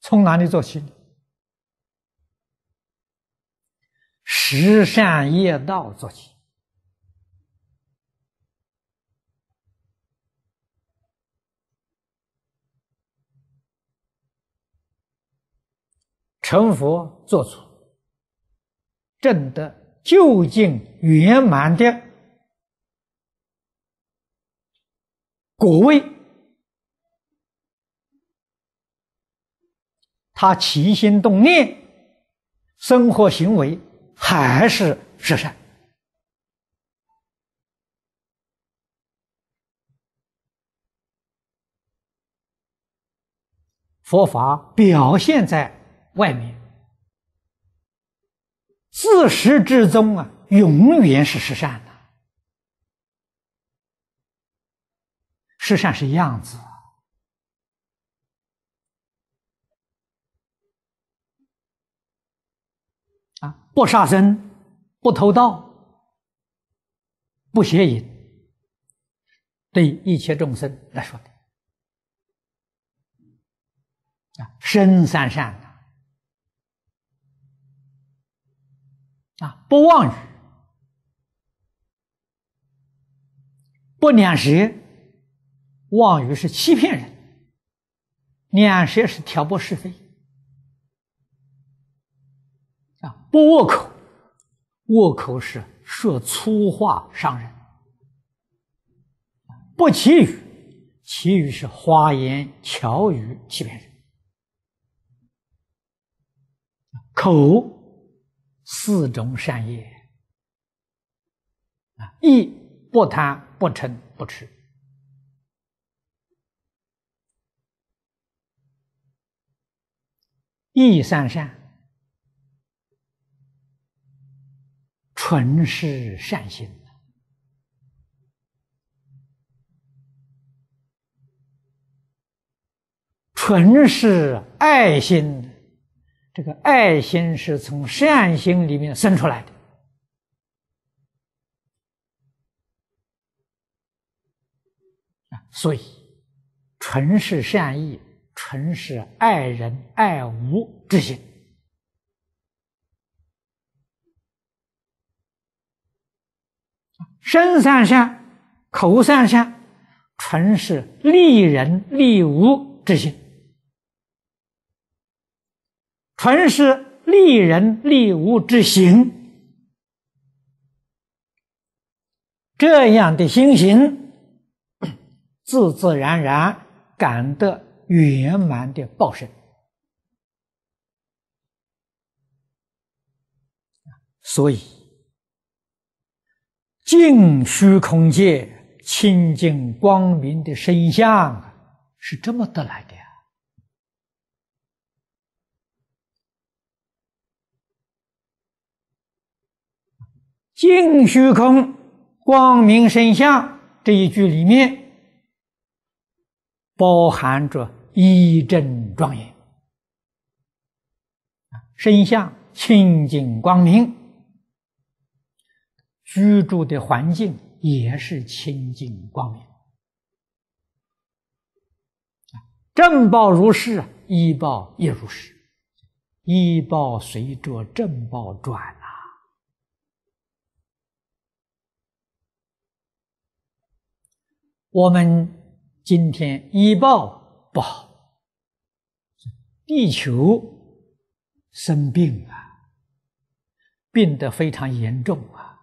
从哪里做起？持善业道做起，成佛作出正得究竟圆满的果位，他起心动念、生活行为。还是是善，佛法表现在外面，自始至终啊，永远是是善的，是善是样子。不杀生，不偷盗，不邪淫，对一切众生来说的啊，生三善啊，不妄语，不两舌。妄语是欺骗人，两舌是挑拨是非。不沃口，沃口是说粗话伤人；不祈语，祈语是花言巧语欺骗人。口四种善业，啊，亦不贪、不嗔、不痴，亦善善。纯是善心，纯是爱心。这个爱心是从善心里面生出来的所以纯是善意，纯是爱人爱物之心。身善善，口善善，纯是利人利物之心，纯是利人利物之行，这样的心行，[CLEARS THROAT] 自自然然，感得圆满的报身。所以。净虚空界清净光明的身相是这么得来的呀？净虚空光明身相这一句里面包含着一真庄严啊，身相清净光明。居住的环境也是清净光明正报如是，依报也如是，依报随着正报转啊！我们今天依报不好，地球生病了，病得非常严重啊！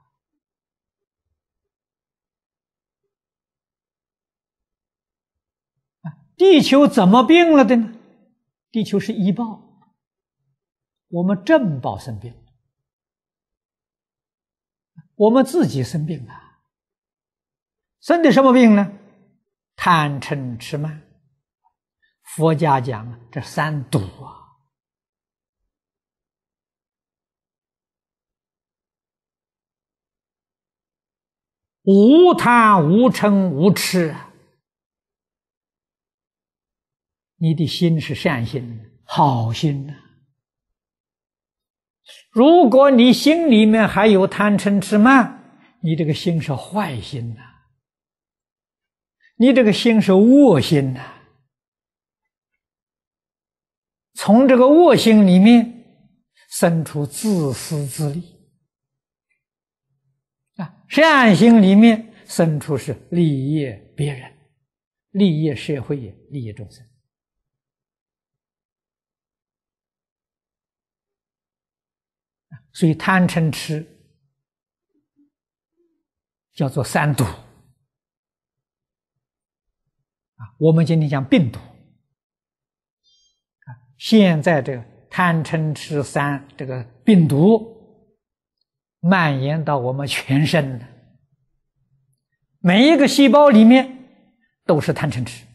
地球怎么病了的呢？地球是医报，我们正报生病，我们自己生病了，生的什么病呢？贪嗔痴慢，佛家讲这三毒啊，无贪无嗔无痴。啊。你的心是善心、好心呐。如果你心里面还有贪嗔痴慢，你这个心是坏心呐，你这个心是恶心呐。从这个恶心里面生出自私自利，啊，善心里面生出是利益别人、利益社会、利益众生。所以贪嗔痴叫做三毒啊。我们今天讲病毒，现在这个贪嗔痴三这个病毒蔓延到我们全身的每一个细胞里面都是贪嗔痴，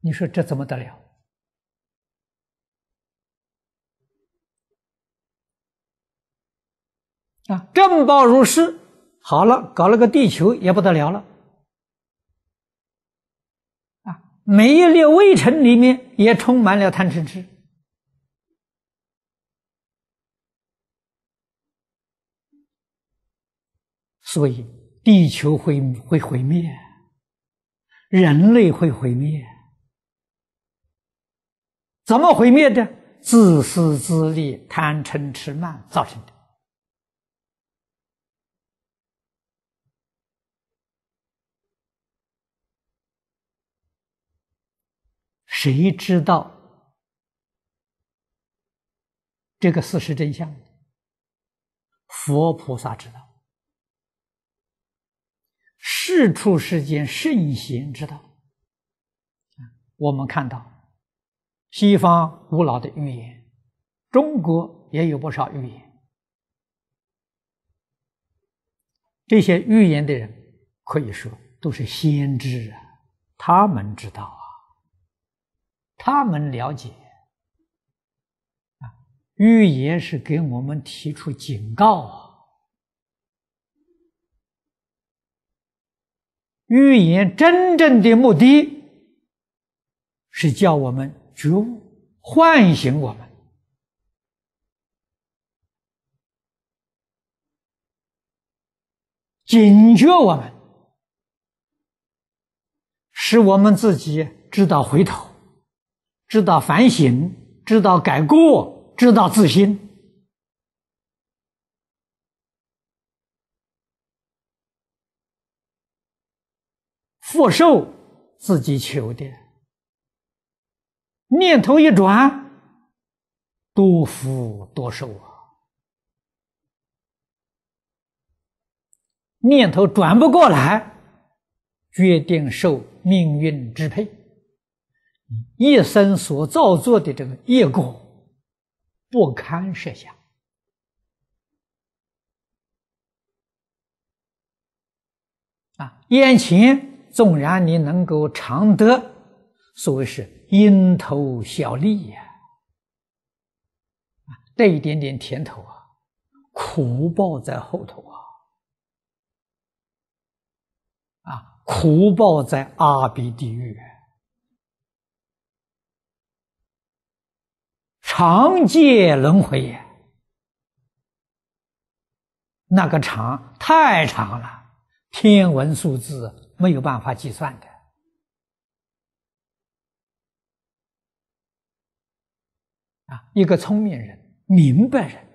你说这怎么得了？正报如是，好了，搞了个地球也不得了了。啊，每一粒微尘里面也充满了贪嗔痴，所以地球会会毁灭，人类会毁灭，怎么毁灭的？自私自利、贪嗔痴慢造成的。谁知道这个事实真相？佛菩萨知道，事出世间圣贤知道。我们看到西方古老的预言，中国也有不少预言。这些预言的人可以说都是先知啊，他们知道。他们了解啊，预言是给我们提出警告啊。预言真正的目的是叫我们觉悟，唤醒我们，警觉我们，使我们自己知道回头。知道反省，知道改过，知道自新，复受自己求的。念头一转，多福多寿啊！念头转不过来，决定受命运支配。一生所造作的这个业果，不堪设想啊！眼前纵然你能够尝得所谓是蝇头小利呀，啊，得一点点甜头啊，苦报在后头啊！啊，苦报在阿鼻地狱。长界轮回也，那个长太长了，天文数字没有办法计算的。啊，一个聪明人、明白人，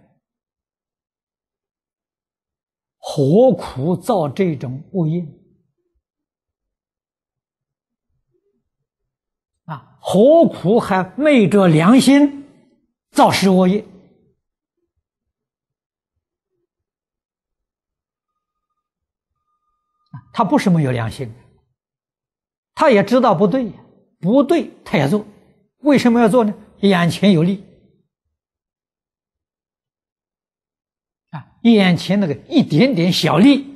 何苦造这种恶业？啊，何苦还昧着良心？造十恶业，他不是没有良心，他也知道不对，不对他也做，为什么要做呢？眼前有利，啊，眼前那个一点点小利，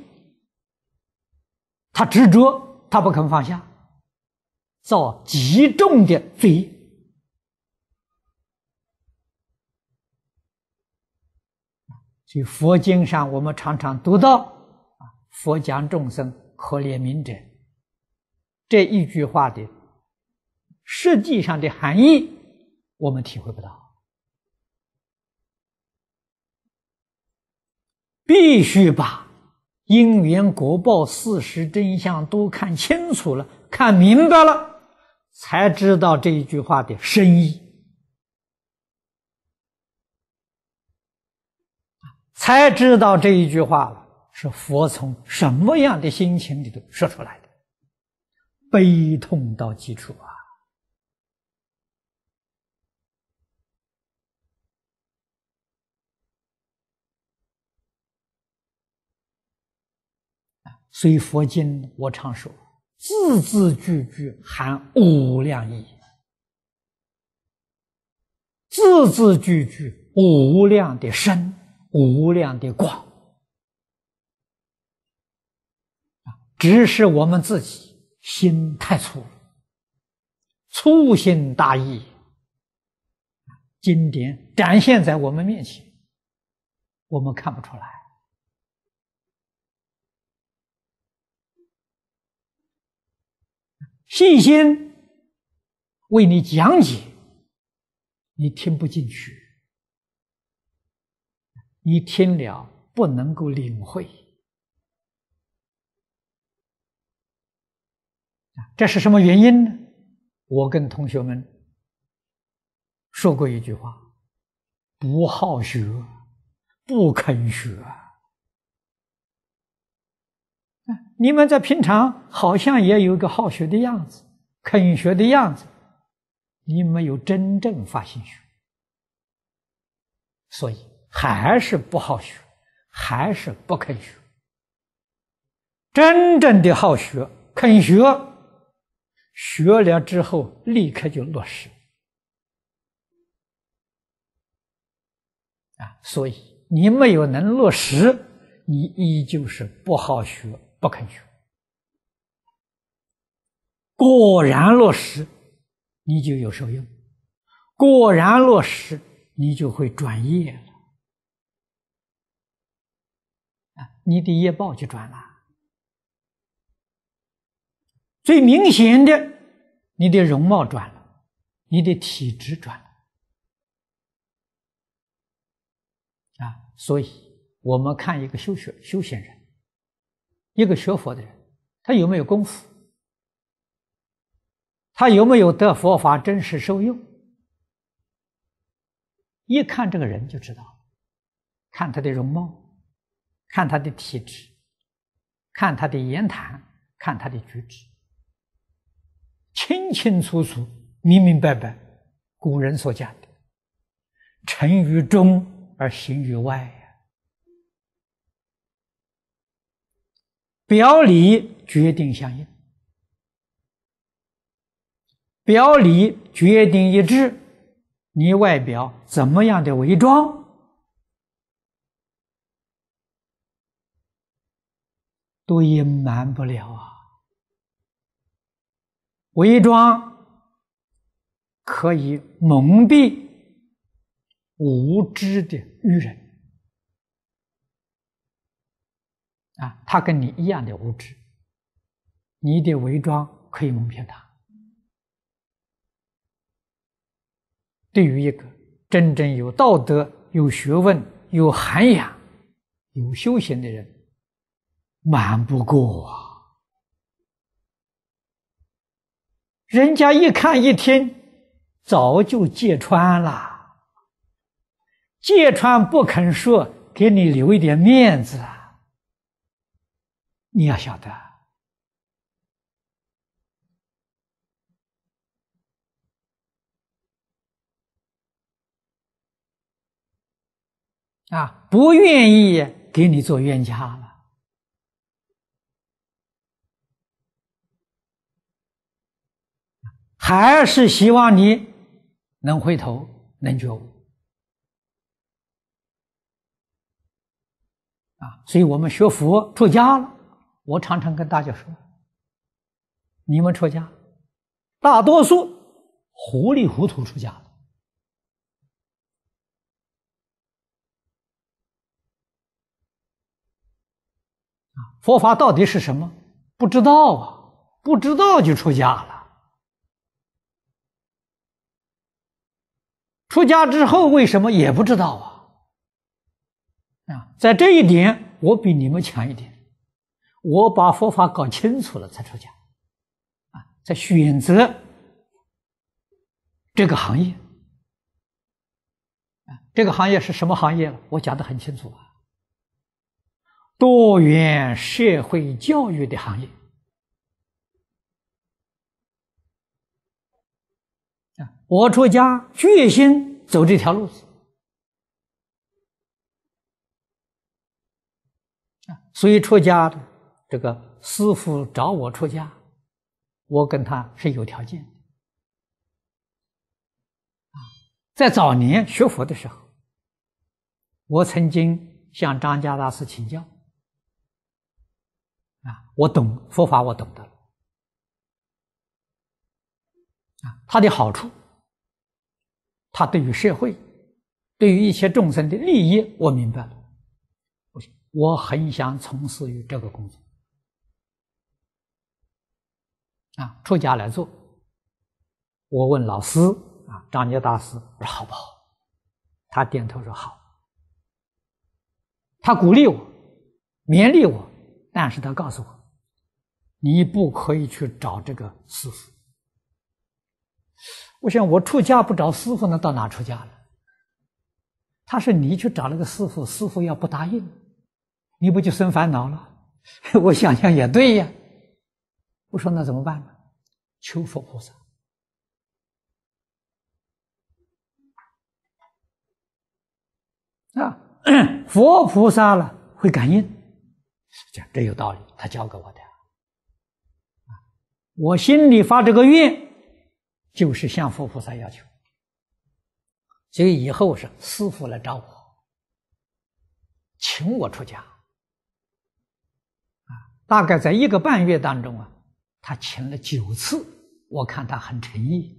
他执着，他不肯放下，造极重的罪。这佛经上，我们常常读到“啊，佛讲众生可怜悯者”这一句话的实际上的含义，我们体会不到。必须把因缘果报、事实真相都看清楚了、看明白了，才知道这一句话的深意。才知道这一句话是佛从什么样的心情里头说出来的，悲痛到极处啊！所以佛经我常说，字字句句含无量意，字字句句无量的深。无量的光只是我们自己心太粗粗心大意。经典展现在我们面前，我们看不出来。信心为你讲解，你听不进去。你听了不能够领会这是什么原因呢？我跟同学们说过一句话：不好学，不肯学。你们在平常好像也有个好学的样子，肯学的样子，你没有真正发心学，所以。还是不好学，还是不肯学。真正的好学、肯学，学了之后立刻就落实。啊，所以你没有能落实，你依旧是不好学、不肯学。果然落实，你就有受用；果然落实，你就会转业了。你的业报就转了，最明显的，你的容貌转了，你的体质转了，啊，所以我们看一个修学修仙人，一个学佛的人，他有没有功夫，他有没有得佛法真实受用，一看这个人就知道，看他的容貌。看他的体质，看他的言谈，看他的举止，清清楚楚、明明白白。古人所讲的“诚于中而行于外”呀，表里决定相应，表里决定一致。你外表怎么样的伪装？都隐瞒不了啊！伪装可以蒙蔽无知的愚人啊，他跟你一样的无知，你的伪装可以蒙骗他。对于一个真正有道德、有学问、有涵养、有修行的人。瞒不过，人家一看一听，早就揭穿了。揭穿不肯说，给你留一点面子，你要晓得。啊，不愿意给你做冤家。还是希望你能回头，能觉悟啊！所以，我们学佛出家了。我常常跟大家说，你们出家，大多数糊里糊涂出家了佛法到底是什么？不知道啊！不知道就出家了。出家之后为什么也不知道啊？啊，在这一点我比你们强一点，我把佛法搞清楚了才出家，啊，在选择这个行业，啊，这个行业是什么行业？我讲的很清楚啊，多元社会教育的行业。我出家，决心走这条路子啊，所以出家的这个师傅找我出家，我跟他是有条件的。啊，在早年学佛的时候，我曾经向张家大师请教啊，我懂佛法，我懂得了啊，它的好处。他对于社会，对于一切众生的利益，我明白了，我我很想从事于这个工作，啊，出家来做。我问老师啊，张杰大师说好不好？他点头说好。他鼓励我，勉励我，但是他告诉我，你不可以去找这个师傅。我想，我出家不找师傅，那到哪出家了？他说：“你去找那个师傅，师傅要不答应，你不就生烦恼了？” [LAUGHS] 我想想也对呀。我说：“那怎么办呢？”求佛菩萨啊，佛菩萨了会感应，讲这有道理，他教给我的。我心里发这个愿。就是向佛菩萨要求，所以以后是师傅来找我，请我出家。啊，大概在一个半月当中啊，他请了九次，我看他很诚意，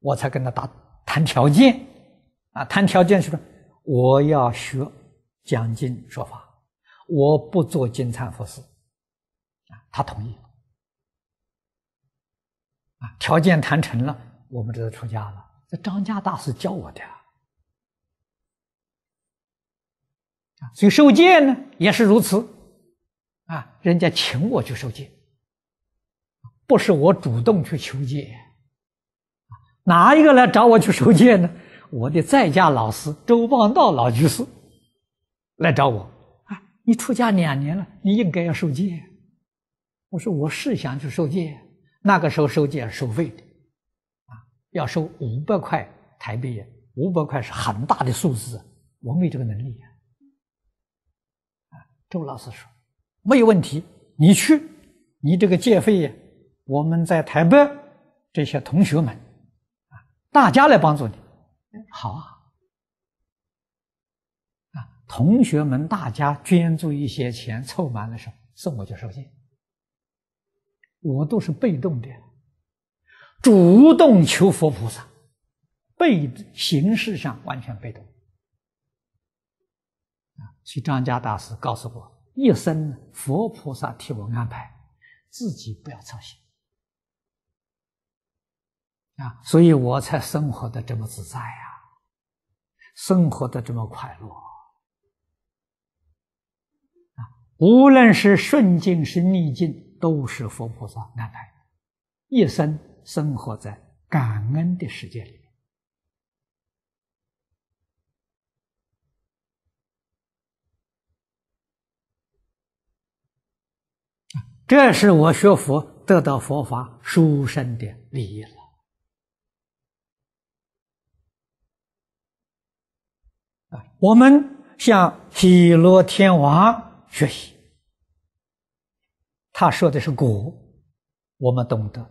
我才跟他打谈条件。啊，谈条件是说，我要学讲经说法，我不做金蝉佛事。啊，他同意。啊，条件谈成了，我们这就出家了。这张家大师教我的啊，所以受戒呢也是如此啊。人家请我去受戒，不是我主动去求戒，哪一个来找我去受戒呢？我的在家老师周邦道老居士来找我，啊，你出家两年了，你应该要受戒。我说我是想去受戒。那个时候收件收费的，啊，要收五百块台币，五百块是很大的数字，我没这个能力。啊，周老师说没有问题，你去，你这个借费，我们在台北这些同学们，啊，大家来帮助你，好啊，啊，同学们大家捐助一些钱凑满了手，送我就收件。我都是被动的，主动求佛菩萨，被形式上完全被动。啊，所以张家大师告诉我，一生佛菩萨替我安排，自己不要操心。啊，所以我才生活的这么自在呀，生活的这么快乐。啊，无论是顺境是逆境。都是佛菩萨安排，一生生活在感恩的世界里面。这是我学佛得到佛法殊胜的利益了。我们向喜罗天王学习。他说的是果，我们懂得，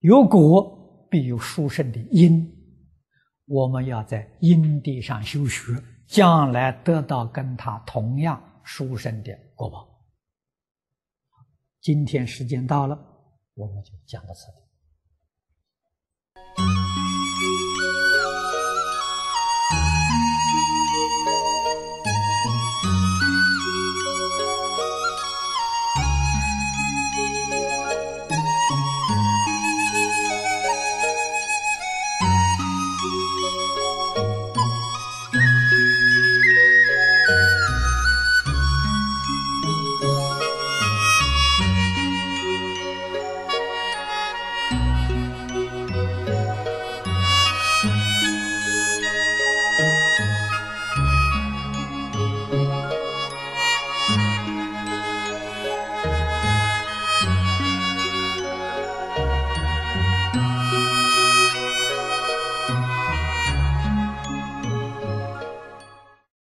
有果必有殊生的因，我们要在因地上修学，将来得到跟他同样殊生的果报。今天时间到了，我们就讲到此。